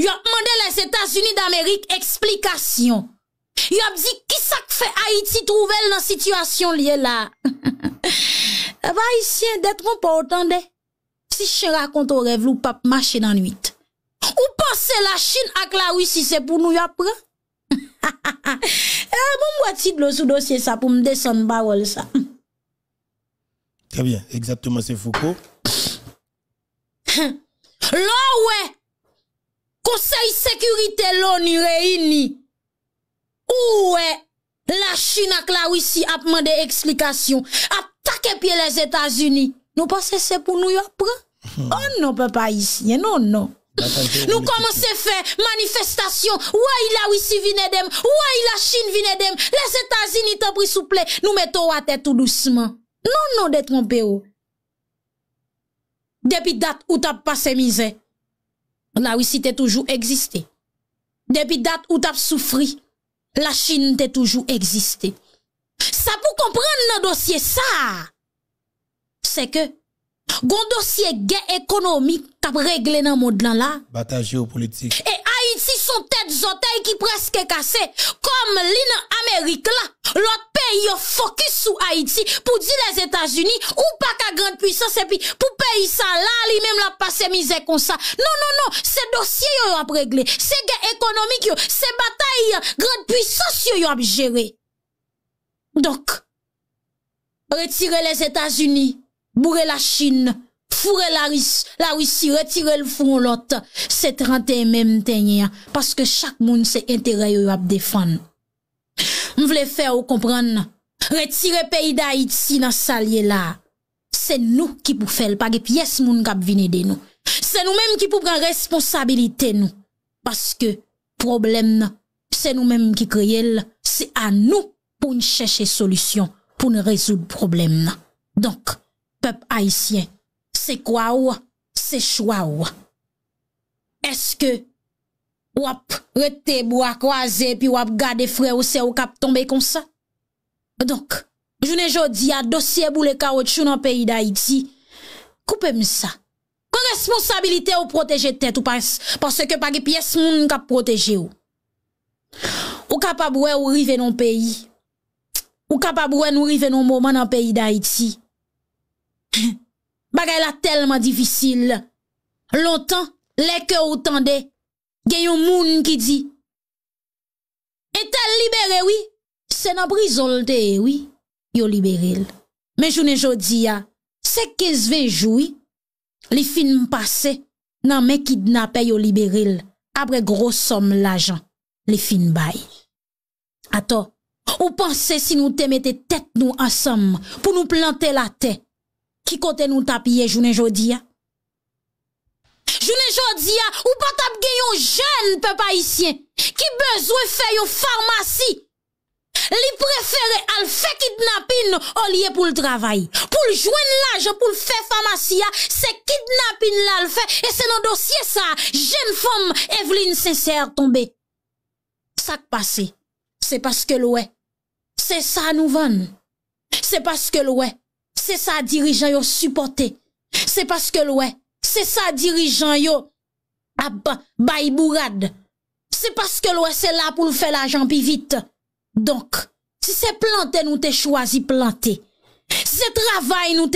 Yop mande les Etats-Unis d'Amerik eksplikasyon. Yop di kisa kfe Haiti trouvel nan sitwasyon liye la. E ba yisien det moun pou otande. Si chen rakonto rev lou pap mache nan 8. Ou pase la chine ak la wisi se pou nou yop pre. bon, eh, moi, de l'eau sous dossier ça pour me descendre parole ça. Très bien, exactement, c'est Foucault. ouais Conseil sécurité l'ONU réuni. Où la Chine avec la Russie a demandé explication. Attaque pied les États-Unis. Nous pensons c'est pour nous y apprendre. Hmm. Oh non, papa ici, non, non. Nous commençons à faire manifestation. Où la wisi Russie dem Où la Chine Chine dem Les états unis te pris souple mettons à tête tout doucement. Non non de Depuis oh. Depuis date où t'as passé misé, La Russie te toujours existé. Depuis date où t'as souffri La Chine t'est toujours existé. Ça, pour comprendre nos dossiers, ça, c'est que... Gon dossier économique ekonomi kap réglé nan le monde là. Bataille géopolitique et Haïti son tête zotey qui presque kase. Kom li Amérique là. L'autre pays peyi focus sur Haïti pour pour dire les états unis ou pas qu'à grande puissance pour pour payer sa la li même la pase mise comme ça. Non, non, non, ce dossier yo ap regle, se gen ekonomik yon, se puissance yo a géré donc retirez les états unis Boure la chine, foure la risi, la risi retire l foun lot, se trante men tenye. Paske chak moun se entere yo ap defan. M vle fè ou kompran, retire peyi da iti nan salye la. Se nou ki pou fèl, page piyes moun kap vine den nou. Se nou men ki pou pran responsabilite nou. Paske problem nan, se nou men ki kriye l, se an nou pou n chèche solusyon, pou n rezoud problem nan. Donk. Pep aisyen, se kwa ou, se chwa ou. Eske, wap rete bou akwaze, pi wap gade fre ou se ou kap tombe kon sa? Donk, jounen jodi, a dosye bou le ka wot chou nan peyi da iti, koupem sa. Ko responsabilite ou proteje tet ou panse, panse ke pagi piyes moun nou kap proteje ou? Ou kap abouen ou rive nan peyi? Ou kap abouen ou rive nan mouman nan peyi da iti? Bagay la telman divisil. Lontan, leke ou tende, gen yon moun ki di. E tel libere wii, se nan bri zolte wii, yo liberil. Me jounen jodi ya, se kez vej wii, li finm pase, nan me kidnapè yo liberil, apre grosom la jan, li finbay. Ato, ou panse si nou temete tet nou ansam, pou nou plantè la te, Ki kote nou tapye jounen jodi ya? Jounen jodi ya, ou pa tapge yon jen pe pa isyen? Ki bezwe fe yon farmasi? Li preferè al fe kidnapin o liye pou l travay? Pou l jwen laj pou l fe farmasi ya? Se kidnapin la l fe? E se nou dosye sa, jen fom, evlin se ser tombe. Sak pase, se paske loue. Se sa nouvan. Se paske loue. Se sa dirijan yo supporte, se paske loue, se sa dirijan yo bayi bourade, se paske loue se la pou nou fe la jan pi vite. Donk, se se plante nou te chwazi plante, se travay nou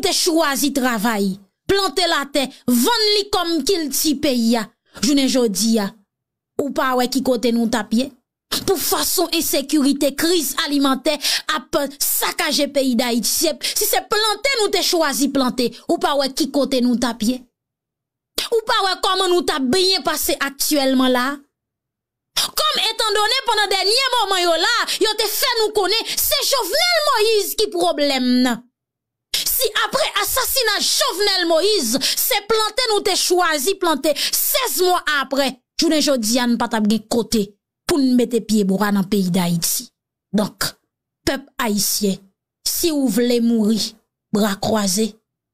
te chwazi travay, plante la te, van li kom ki l ti pe ya, jounen jodi ya, ou pa wè ki kote nou tapye. pou fason e sekurite kriz alimentè ap sakaje peyi da itsep. Si se plantè nou te chwazi plantè, ou pa wè ki kote nou tapye? Ou pa wè koman nou tap bien pase aktuelman la? Kom etan donè, pwana denye mwaman yo la, yo te fè nou konè, se Jovenel Moïse ki problem nan. Si apre asasina Jovenel Moïse, se plantè nou te chwazi plantè, 16 mwa apre, jounen jo diyan patabge kote. pou n mette pie bora nan peyi da it si. Donk, pep a isye, si ou vle mouri, bra kroaze,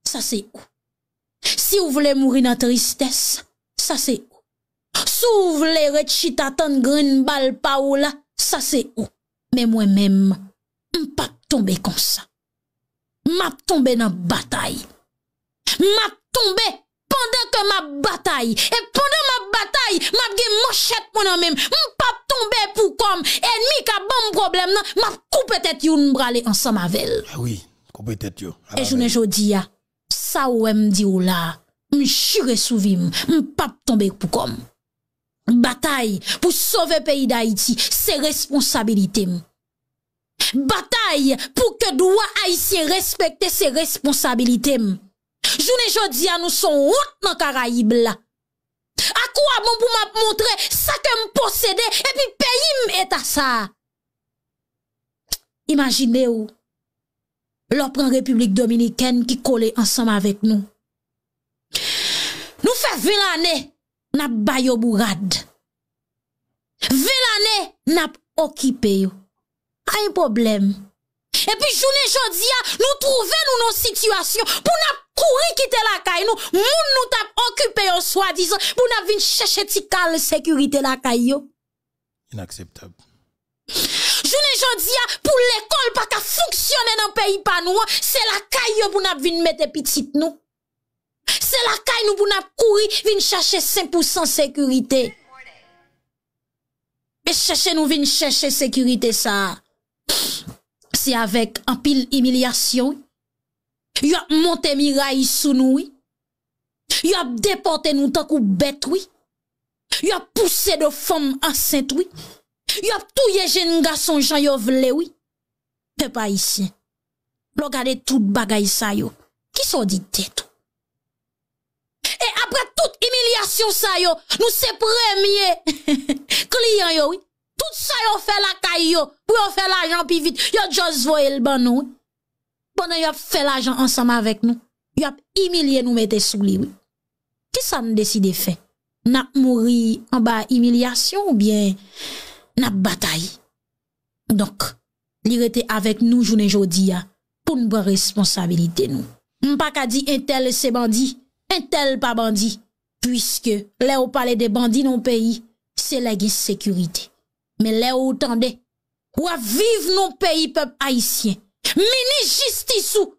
sa se ou. Si ou vle mouri nan tristese, sa se ou. Si ou vle rechita tan grin bal pa ou la, sa se ou. Men mwen men, m pap tombe kon sa. Map tombe nan batay. Map tombe! pendant que ma bataille, et pendant ma bataille, m'a mon manchette mon même, pape tomber pour comme ennemi qui a bon problème, m'a coupe tête yon bralé ensemble avec Ah oui, coupe tête yon. Et je journée jodi a, ça ou me dit ou là, m'chure mon pape tombe pour comme. Bataille pour sauver pays d'Haïti, c'est responsabilité. Bataille pour que droit haïtien respecte ses responsabilités. Joune jour à nous sommes route dans Caraïbes là. À quoi bon m'a montrer ça que me posséder et puis pays à ça. Imaginez où l'opérant République Dominicaine qui collait ensemble avec nous. Nous fait 20 années n'a baillé bourade. 20 années n'a occupé yo. a un problème. Et puis, journée jodi, ah, nous trouvons nous nos situations pour nous courir quitter la caille nous moun nous t'a soi-disant pour nous venir chercher la sécurité la caille inacceptable dis pas ah, pour l'école pas qu'à fonctionner dans pays pas ah, c'est la caille pour nous venir mettre petite nous c'est la caille nous pour nous courir venir chercher 5% sécurité et chercher nous venir chercher sécurité ça avec un pile humiliation. Y a monté Mirai sous nous. Y a déporté nous tant qu'ou bête oui. a poussé de femmes enceintes oui. Y a tout les jeune garçon Jean Yovle oui. De pas ici. Regardez tout bagay ça yo. Qui sont dit tête? Et après toute humiliation ça yo, nous c'est premier client yo Tout sa yo fe lakay yo, pou yo fe l'ajan pi vit. Yo just voye l ban nou. Bonnen yo fe l'ajan ansama vek nou. Yo ap imilye nou mette sou li. Ki sa nou deside fe? Na mouri an ba imilyasyon ou bien na batay? Donk, li rete avek nou jounen jodi ya pou nou ba responsabilite nou. Mpa ka di entel se bandi, entel pa bandi. Puiske le ou pale de bandi nou peyi, se legi sekurite. Men le ou tande, wap vive nou peyi pep aisyen. Meni jistis ou,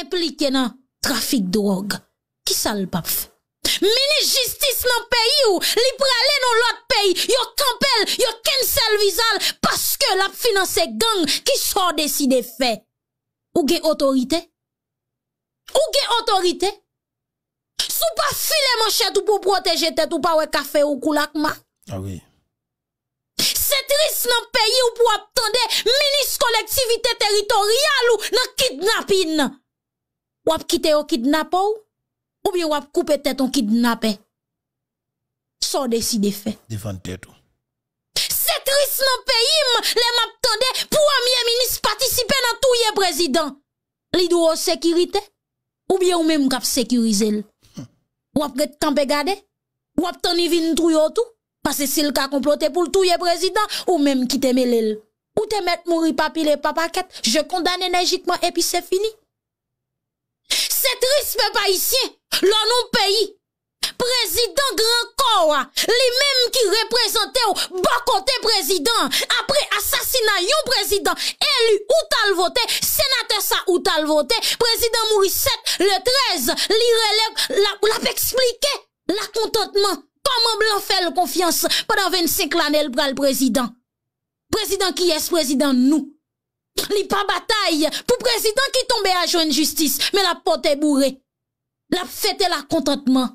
eplike nan trafik drog. Ki sal paf? Meni jistis nan peyi ou, li prale nan lot peyi, yo tempel, yo ken sel vizal, paske la finanse gang ki so de si de fe. Ou ge otorite? Ou ge otorite? Sou paf file man chet ou pou proteje tet ou pawe kafe ou kulak ma? Awi. Ah Tris nan peyi ou pou wap tande Minis koleksivite teritorial ou nan kidnapin Wap kite ou kidnap ou Ou bi wap koupe teton kidnap Sode si defen Defante to Se tris nan peyi ou pou wap tande Premier Minis patisipe nan touye prezident Lido ou sekirite Ou bi ou menm kap sekirize Wap get tampe gade Wap tande vin truyotou Parce que le cas comploté pour tout le président, ou même qui t'aime l'île. Ou te mettre mourir papi le papaquette, je condamne énergiquement et puis c'est fini. C'est triste, pas ici. l'on nom pays. Président Grand Corps, ah, les même qui représentaient au bon côté président, après assassinat yon président, élu ou tal voté, sénateur ça ou tal voté, président mourit 7, le 13, l'irélève, la, la expliqué, la contentement. Koman blan fè l konfians padan 25 l anèl pral prezidant? Prezidant ki es prezidant nou? Li pa batay pou prezidant ki tombe a joun justice men la potè bourè. La fètè la kontantman.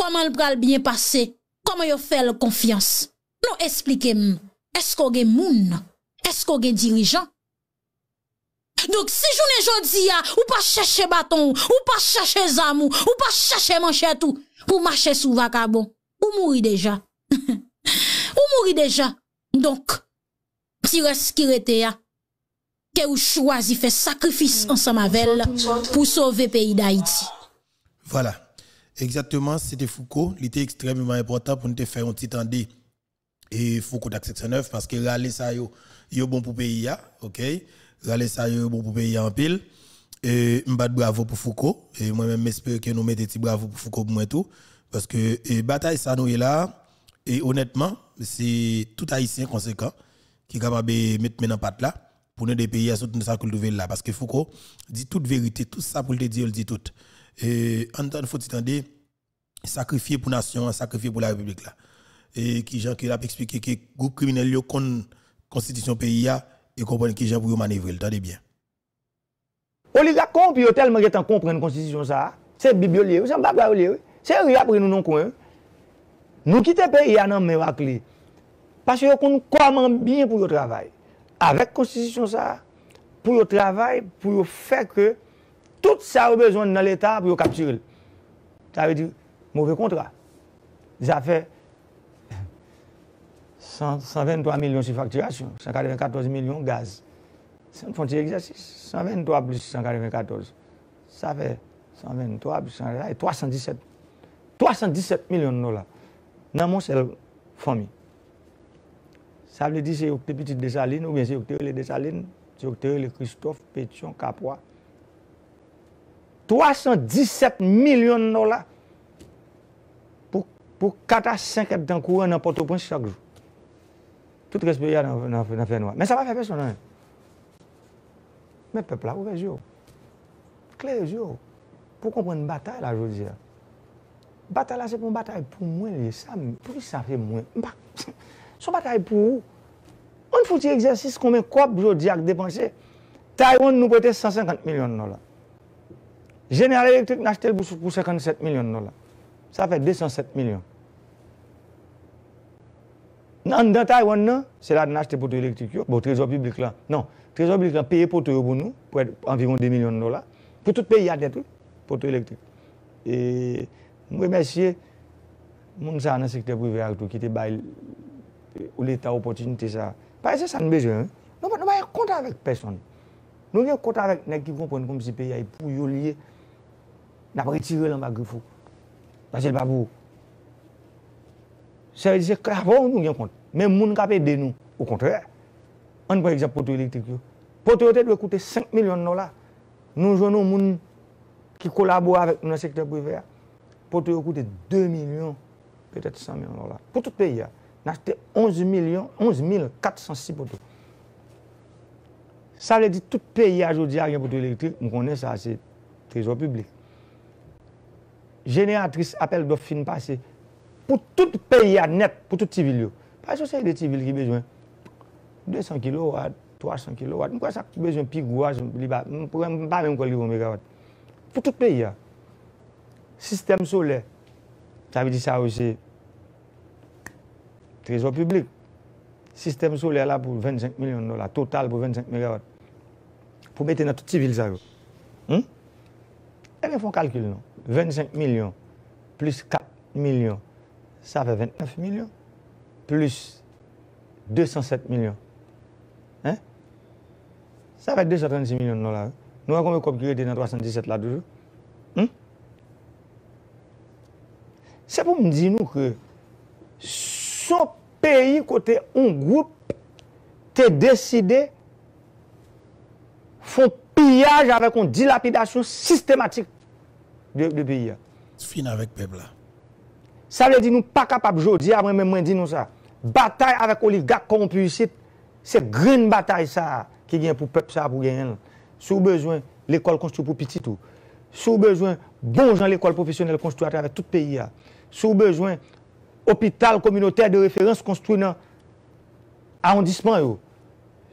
Koman l pral byen pase? Koman yo fè l konfians? Non esplike moun. Esko gen moun? Esko gen dirijan? Dok si jounen jodi ya, ou pa chèche baton, ou pa chèche zamou, ou pa chèche manchè tou, ou machè sou vakabon. ou mouri déjà, ou mouri déjà. Donc, si reste ki rete ya, que ou sacrifice sacrifice en ansan mavel pour sauver le pays d'Haïti. Voilà, exactement, c'était Foucault, il était extrêmement important pour nous te faire un petit tendé et Foucault d'Axe 79 parce que râler ça yo, yo bon pour pays ok? Râler ça bon pour pays en pile. Et m'bat bravo pour Foucault et moi-même j'espère que nous petit bravo pour Foucault pour moi tout. Parce que la bataille ça est là, et honnêtement, c'est tout haïtien conséquent qui est capable de mettre la patte là pour nous des pays à soutenir ça que là. Parce que Foucault dit toute vérité, tout ça pour le dire, il dit tout. Et en tant que faut sacrifier pour nation, sacrifier pour la République là. Et qui gens qui a expliqué que groupe criminel yo con constitution pays a et comprennent qui gens pour manœuvrer, entendez bien. Oligarque, tellement la constitution ça, c'est Bible, c'est un oui. Se ria pre nou nan kwen, nou ki te pe ya nan mewak li. Pase yo kon nou koman bin pou yo travay. Awek konstisyon sa, pou yo travay, pou yo fekre, tout sa ou bezon nan l'Etat pou yo kapchiril. Ta ve di, mouve kontra. Zafè, 123 milyon sifak tirasyon, 194 milyon gaz. San fonte egzasyon, 123 plus 194. Zafè, 123 plus 347 milyon. 317 milyon nola nan mons el fomi. Sa vle di se yokte piti Desaline, ou gen se yokte yole Desaline, se yokte yole Christophe, Petion, Kapwa. 317 milyon nola pou katas 5 etan kouan nan Port-au-Prince chaklou. Tout respe ya nan fè noua. Men sa va fè fè sonan. Men pepla ouve zyo. Klez yo. Pou konpwen batay la jodi ya. Batal la se pou batal pou mwen li. E sa mwen, pou li sa fe mwen? So batal pou ou? On foti egzersis konmen kop jo diak depanse. Tayon nou pote 150 milyon nola. Genera elektrik nache tel pou 57 milyon nola. Sa fe 207 milyon. Nan den Tayon nan, se la nan achete pote elektrik yo, bo trezo publik lan. Nan, trezo publik lan, peye pote yo pou nou, pou environ 2 milyon nola. Pou tout peye ya de tri, pote elektrik. E... Mwen mwen siye, mwen sa nan sekretèp privè artou ki te baye ou l'Etat ou potinite sa. Parè se sa nbeje, nou mwen yon konta vèk person. Nou yon konta vèk nek ki pou mwen poni kompisi pèyay pou yon liye, napre tirè lèm bagrifou. Basèl papou. Se vèk di se kravò, mwen yon konta. Men mwen kapè denou. Ou kontrè, an prekzèp poto elektrik yo. Poto elektrik yo koute 5 milyon nola. Nou jounou mwen ki kolabwa vèk nan sekretèp privè artou. poto yo koute 2 milyon, petèt 100 milyon lor la. Po tout peyi ya, nan chte 11 milyon, 11 mil 406 poto. Sa vle di tout peyi ya, jodi a gen poto elektrik, m konen sa, se trezo publik. Geniatris apel do fin pasi, pou tout peyi ya net, pou tout ti vil yo. Pa yon se yon de ti vil ki bejwen, 200 kilo wad, 300 kilo wad, m konen sa ki bejwen pi gwa, m pou m parem kwa li bon megawad. Po tout peyi ya, Sistèm sou lè. Tè avè di sa ou se trezor publik. Sistèm sou lè la pou 25 milyon do la. Total pou 25 megawatt. Pou mette nan touti vil zè ou. Hè? Hmm? E lè fò kalkil nou. 25 milyon plus 4 milyon. Sa fè 29 milyon plus 207 milyon. Hè? Sa fè 236 milyon do la. Nou akon wè komp kirete nan 317 la doujou. Hè? Hmm? Se pou m di nou ke sou peyi kote yon group te deside fon piyaj avèk yon dilapidasyon sistematik de peyi ya. Fin avèk pebla. Sa le di nou pa kapab jodi avèk mè mwen di nou sa. Batay avèk oliv gak kon pivisit se grin batay sa ki gen pou pep sa pou gen el. Sou bezwen l'ekol konstru pou piti tou. Sou bezwen bon jan l'ekol profisyonel konstru atè avèk tout peyi ya. Sou bejwen opital kominotè de referans konstru nan aondisman yo.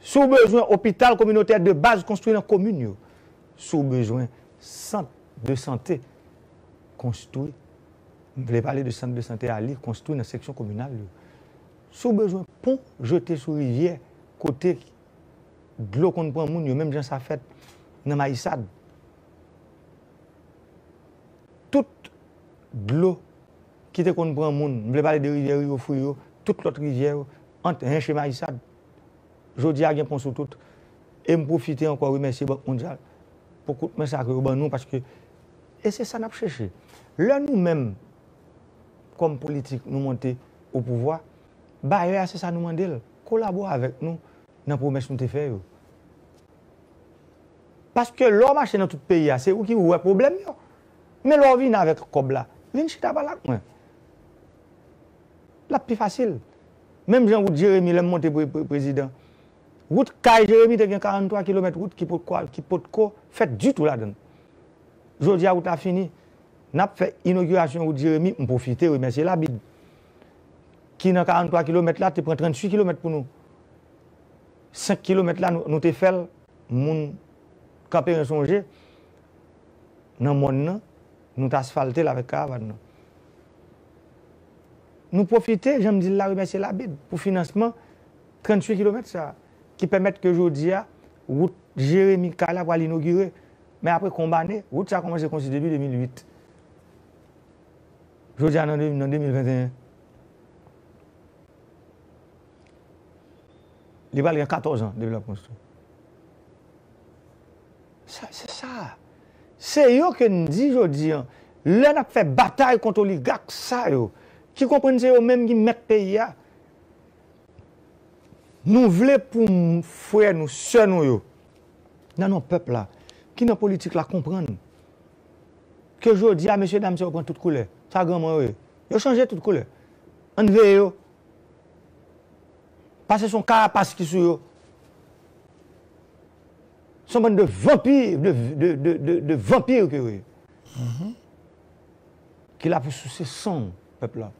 Sou bejwen opital kominotè de baz konstru nan komun yo. Sou bejwen sant de santè konstru. Mwen vle pale de sant de santè a li konstru nan seksyon komunal yo. Sou bejwen pon jete sou rivye kote glou konpon moun yo. Mem jen sa fèt nan maïsad. Tout glou Kite kon nou pran moun, nou ble pale de rivyeri yo, fuy yo, tout lote rivyeri yo, ante, renche ma yisad. Jodi agen pon sou tout, e m pou fite anko wimensi bon kondyal, pou kout mensakri yo ban nou, paske, e se sa nap cheshe. Le nou men, kom politik nou monte ou pouvoi, ba re ase sa nou mandel, kolabo avèk nou, nan pou mensi nou te fè yo. Paske lò mâche nan tout peyi ya, se ou ki wè problem yo, men lò wina avèk kob la, lè nchi tabalak mwen. La pi fasil. Mem jen wout Jeremie lèm monte pre-prezident. Wout kaj Jeremie te gen 43 km wout ki pot kwa, ki pot ko. Fèt du tout la den. Jodi a wout a fini. Nap fè inokurasyon wout Jeremie, m pou fite wè men se la bid. Ki nan 43 km la te pren 38 km pou nou. 5 km la nou te fèl moun kapè rin sonje. Nan moun nan nou tas falte la vek ka wad nan. Nou profite, jen mdi la remese ah, la bid, pou financeman, 38 km sa, ki pemet ke Jodia, wout Jeremie Kala wou al inogure, men apre kombane, wout sa komanse konsi debi 2008. Jodia nan 2021. Li bal gen 14 an, debi la konsi. Se sa, se yo ke ndi Jodia, le nap fe batay kontou li gaksa yo, Ki komprense yo mèm ki mèk te ya. Nou vle pou mfouye nou, sè nou yo. Nan nou pepl la, ki nan politik la kompren. Ke jò di a mèsyè damse yo pwant tout koule. Sa gèm an yo yo. E. Yo chanje tout koule. An ve yo. Pase son kare paskis yo. Son mwen de vampir. De vampir yo yo e. yo. Mm-hmm. Ki la pou sou se son pepl la.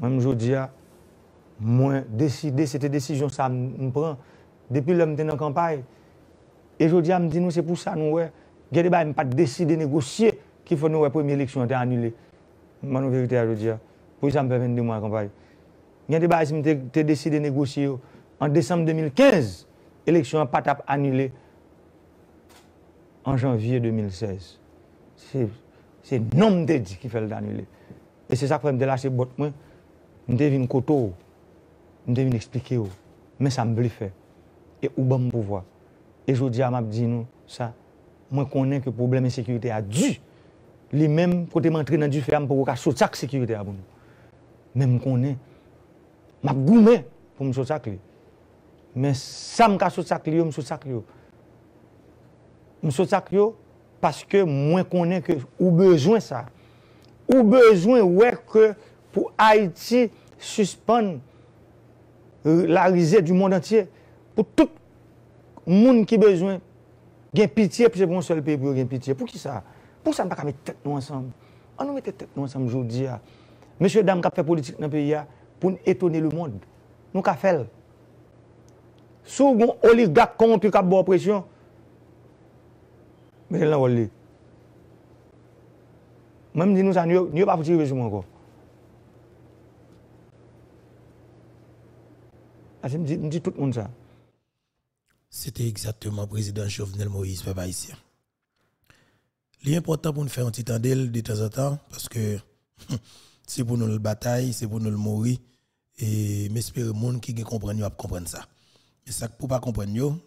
Mwen mjou diya, mwen deside, sete desijon sa mpren depi lèm tè nan kampay. E joudia mdi nou se pou sa nou wè. Gède bay mpate deside negosye ki fè nou wè pou mwen lèksyon te anulè. Mwen nou verite a joudia. Pou yè sa mpè ven de mwen kampay. Gède bay se mte deside negosye yo. An december 2015, lèksyon patap anulè. An janvye 2016. Se nom de di ki fèl d'anulè. E se sa fèm de lâche bot mwen. Mwen te vin koto ou, mwen te vin explike ou, mwen sa mblifè, e ou ban mwen pou vwa. E zo diya mwen ap di nou, sa, mwen konen ke probleme sekurite a du, li menm kote mwen tre nan du feyam pou mwen ka sotsak sekurite a bon nou. Men mwen konen, mwen ap goumen pou mwen sotsak li. Men sa mwen ka sotsak li ou, mwen sotsak yo. Mwen sotsak yo, paske mwen konen ke ou bezwen sa, ou bezwen wek ke, pou Haiti suspend la rize du monde entier, pou tout moun ki bezwen gen pitiye, pou se pou moun sel peyi pou gen pitiye. Pou ki sa? Pou sa mba ka me tet nou ansan? An nou me tet nou ansan mjou di ya? Mèche dam kap fe politik nan peyi ya, pou nou etone lou moun, nou ka fel. Sou moun oligat kon, pou kap bo opresyon, mèche lan olig. Mèche nan olig. Mèche nan olig. Mèche nan olig. Mèche nan olig. Je tout le monde ça. C'était exactement le président Jovenel Moïse, papa ici. L'important pour nous faire un petit temps de temps en temps, parce que c'est pour nous le bataille, c'est pour nous le mourir. Et j'espère que le monde qui nous, va comprendre ça. Mais ça, pour pas comprendre,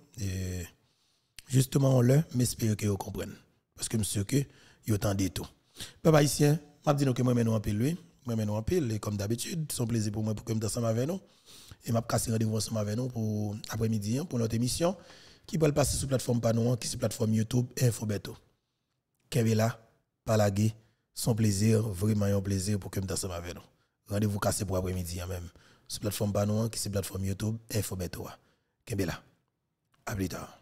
justement, le j'espère que vous comprenez, Parce que monsieur que, vous dit tout. Papa ici, je dis que moi, je je suis en pile, et comme d'habitude, c'est un plaisir pour moi pour que je ensemble avec nous. Et m'a cassé rendez-vous ensemble avec nous pour après-midi, hein, pour notre émission, qui va passer sur la plateforme Panouan hein, qui est sur la plateforme YouTube et Infobeto. la Palagé, son plaisir, vraiment un plaisir pour que nous ensemble avec nous. Rendez-vous cassé pour après-midi hein, même, sur la plateforme Panouan qui est sur la plateforme YouTube et Infobeto. Kevela, à plus tard.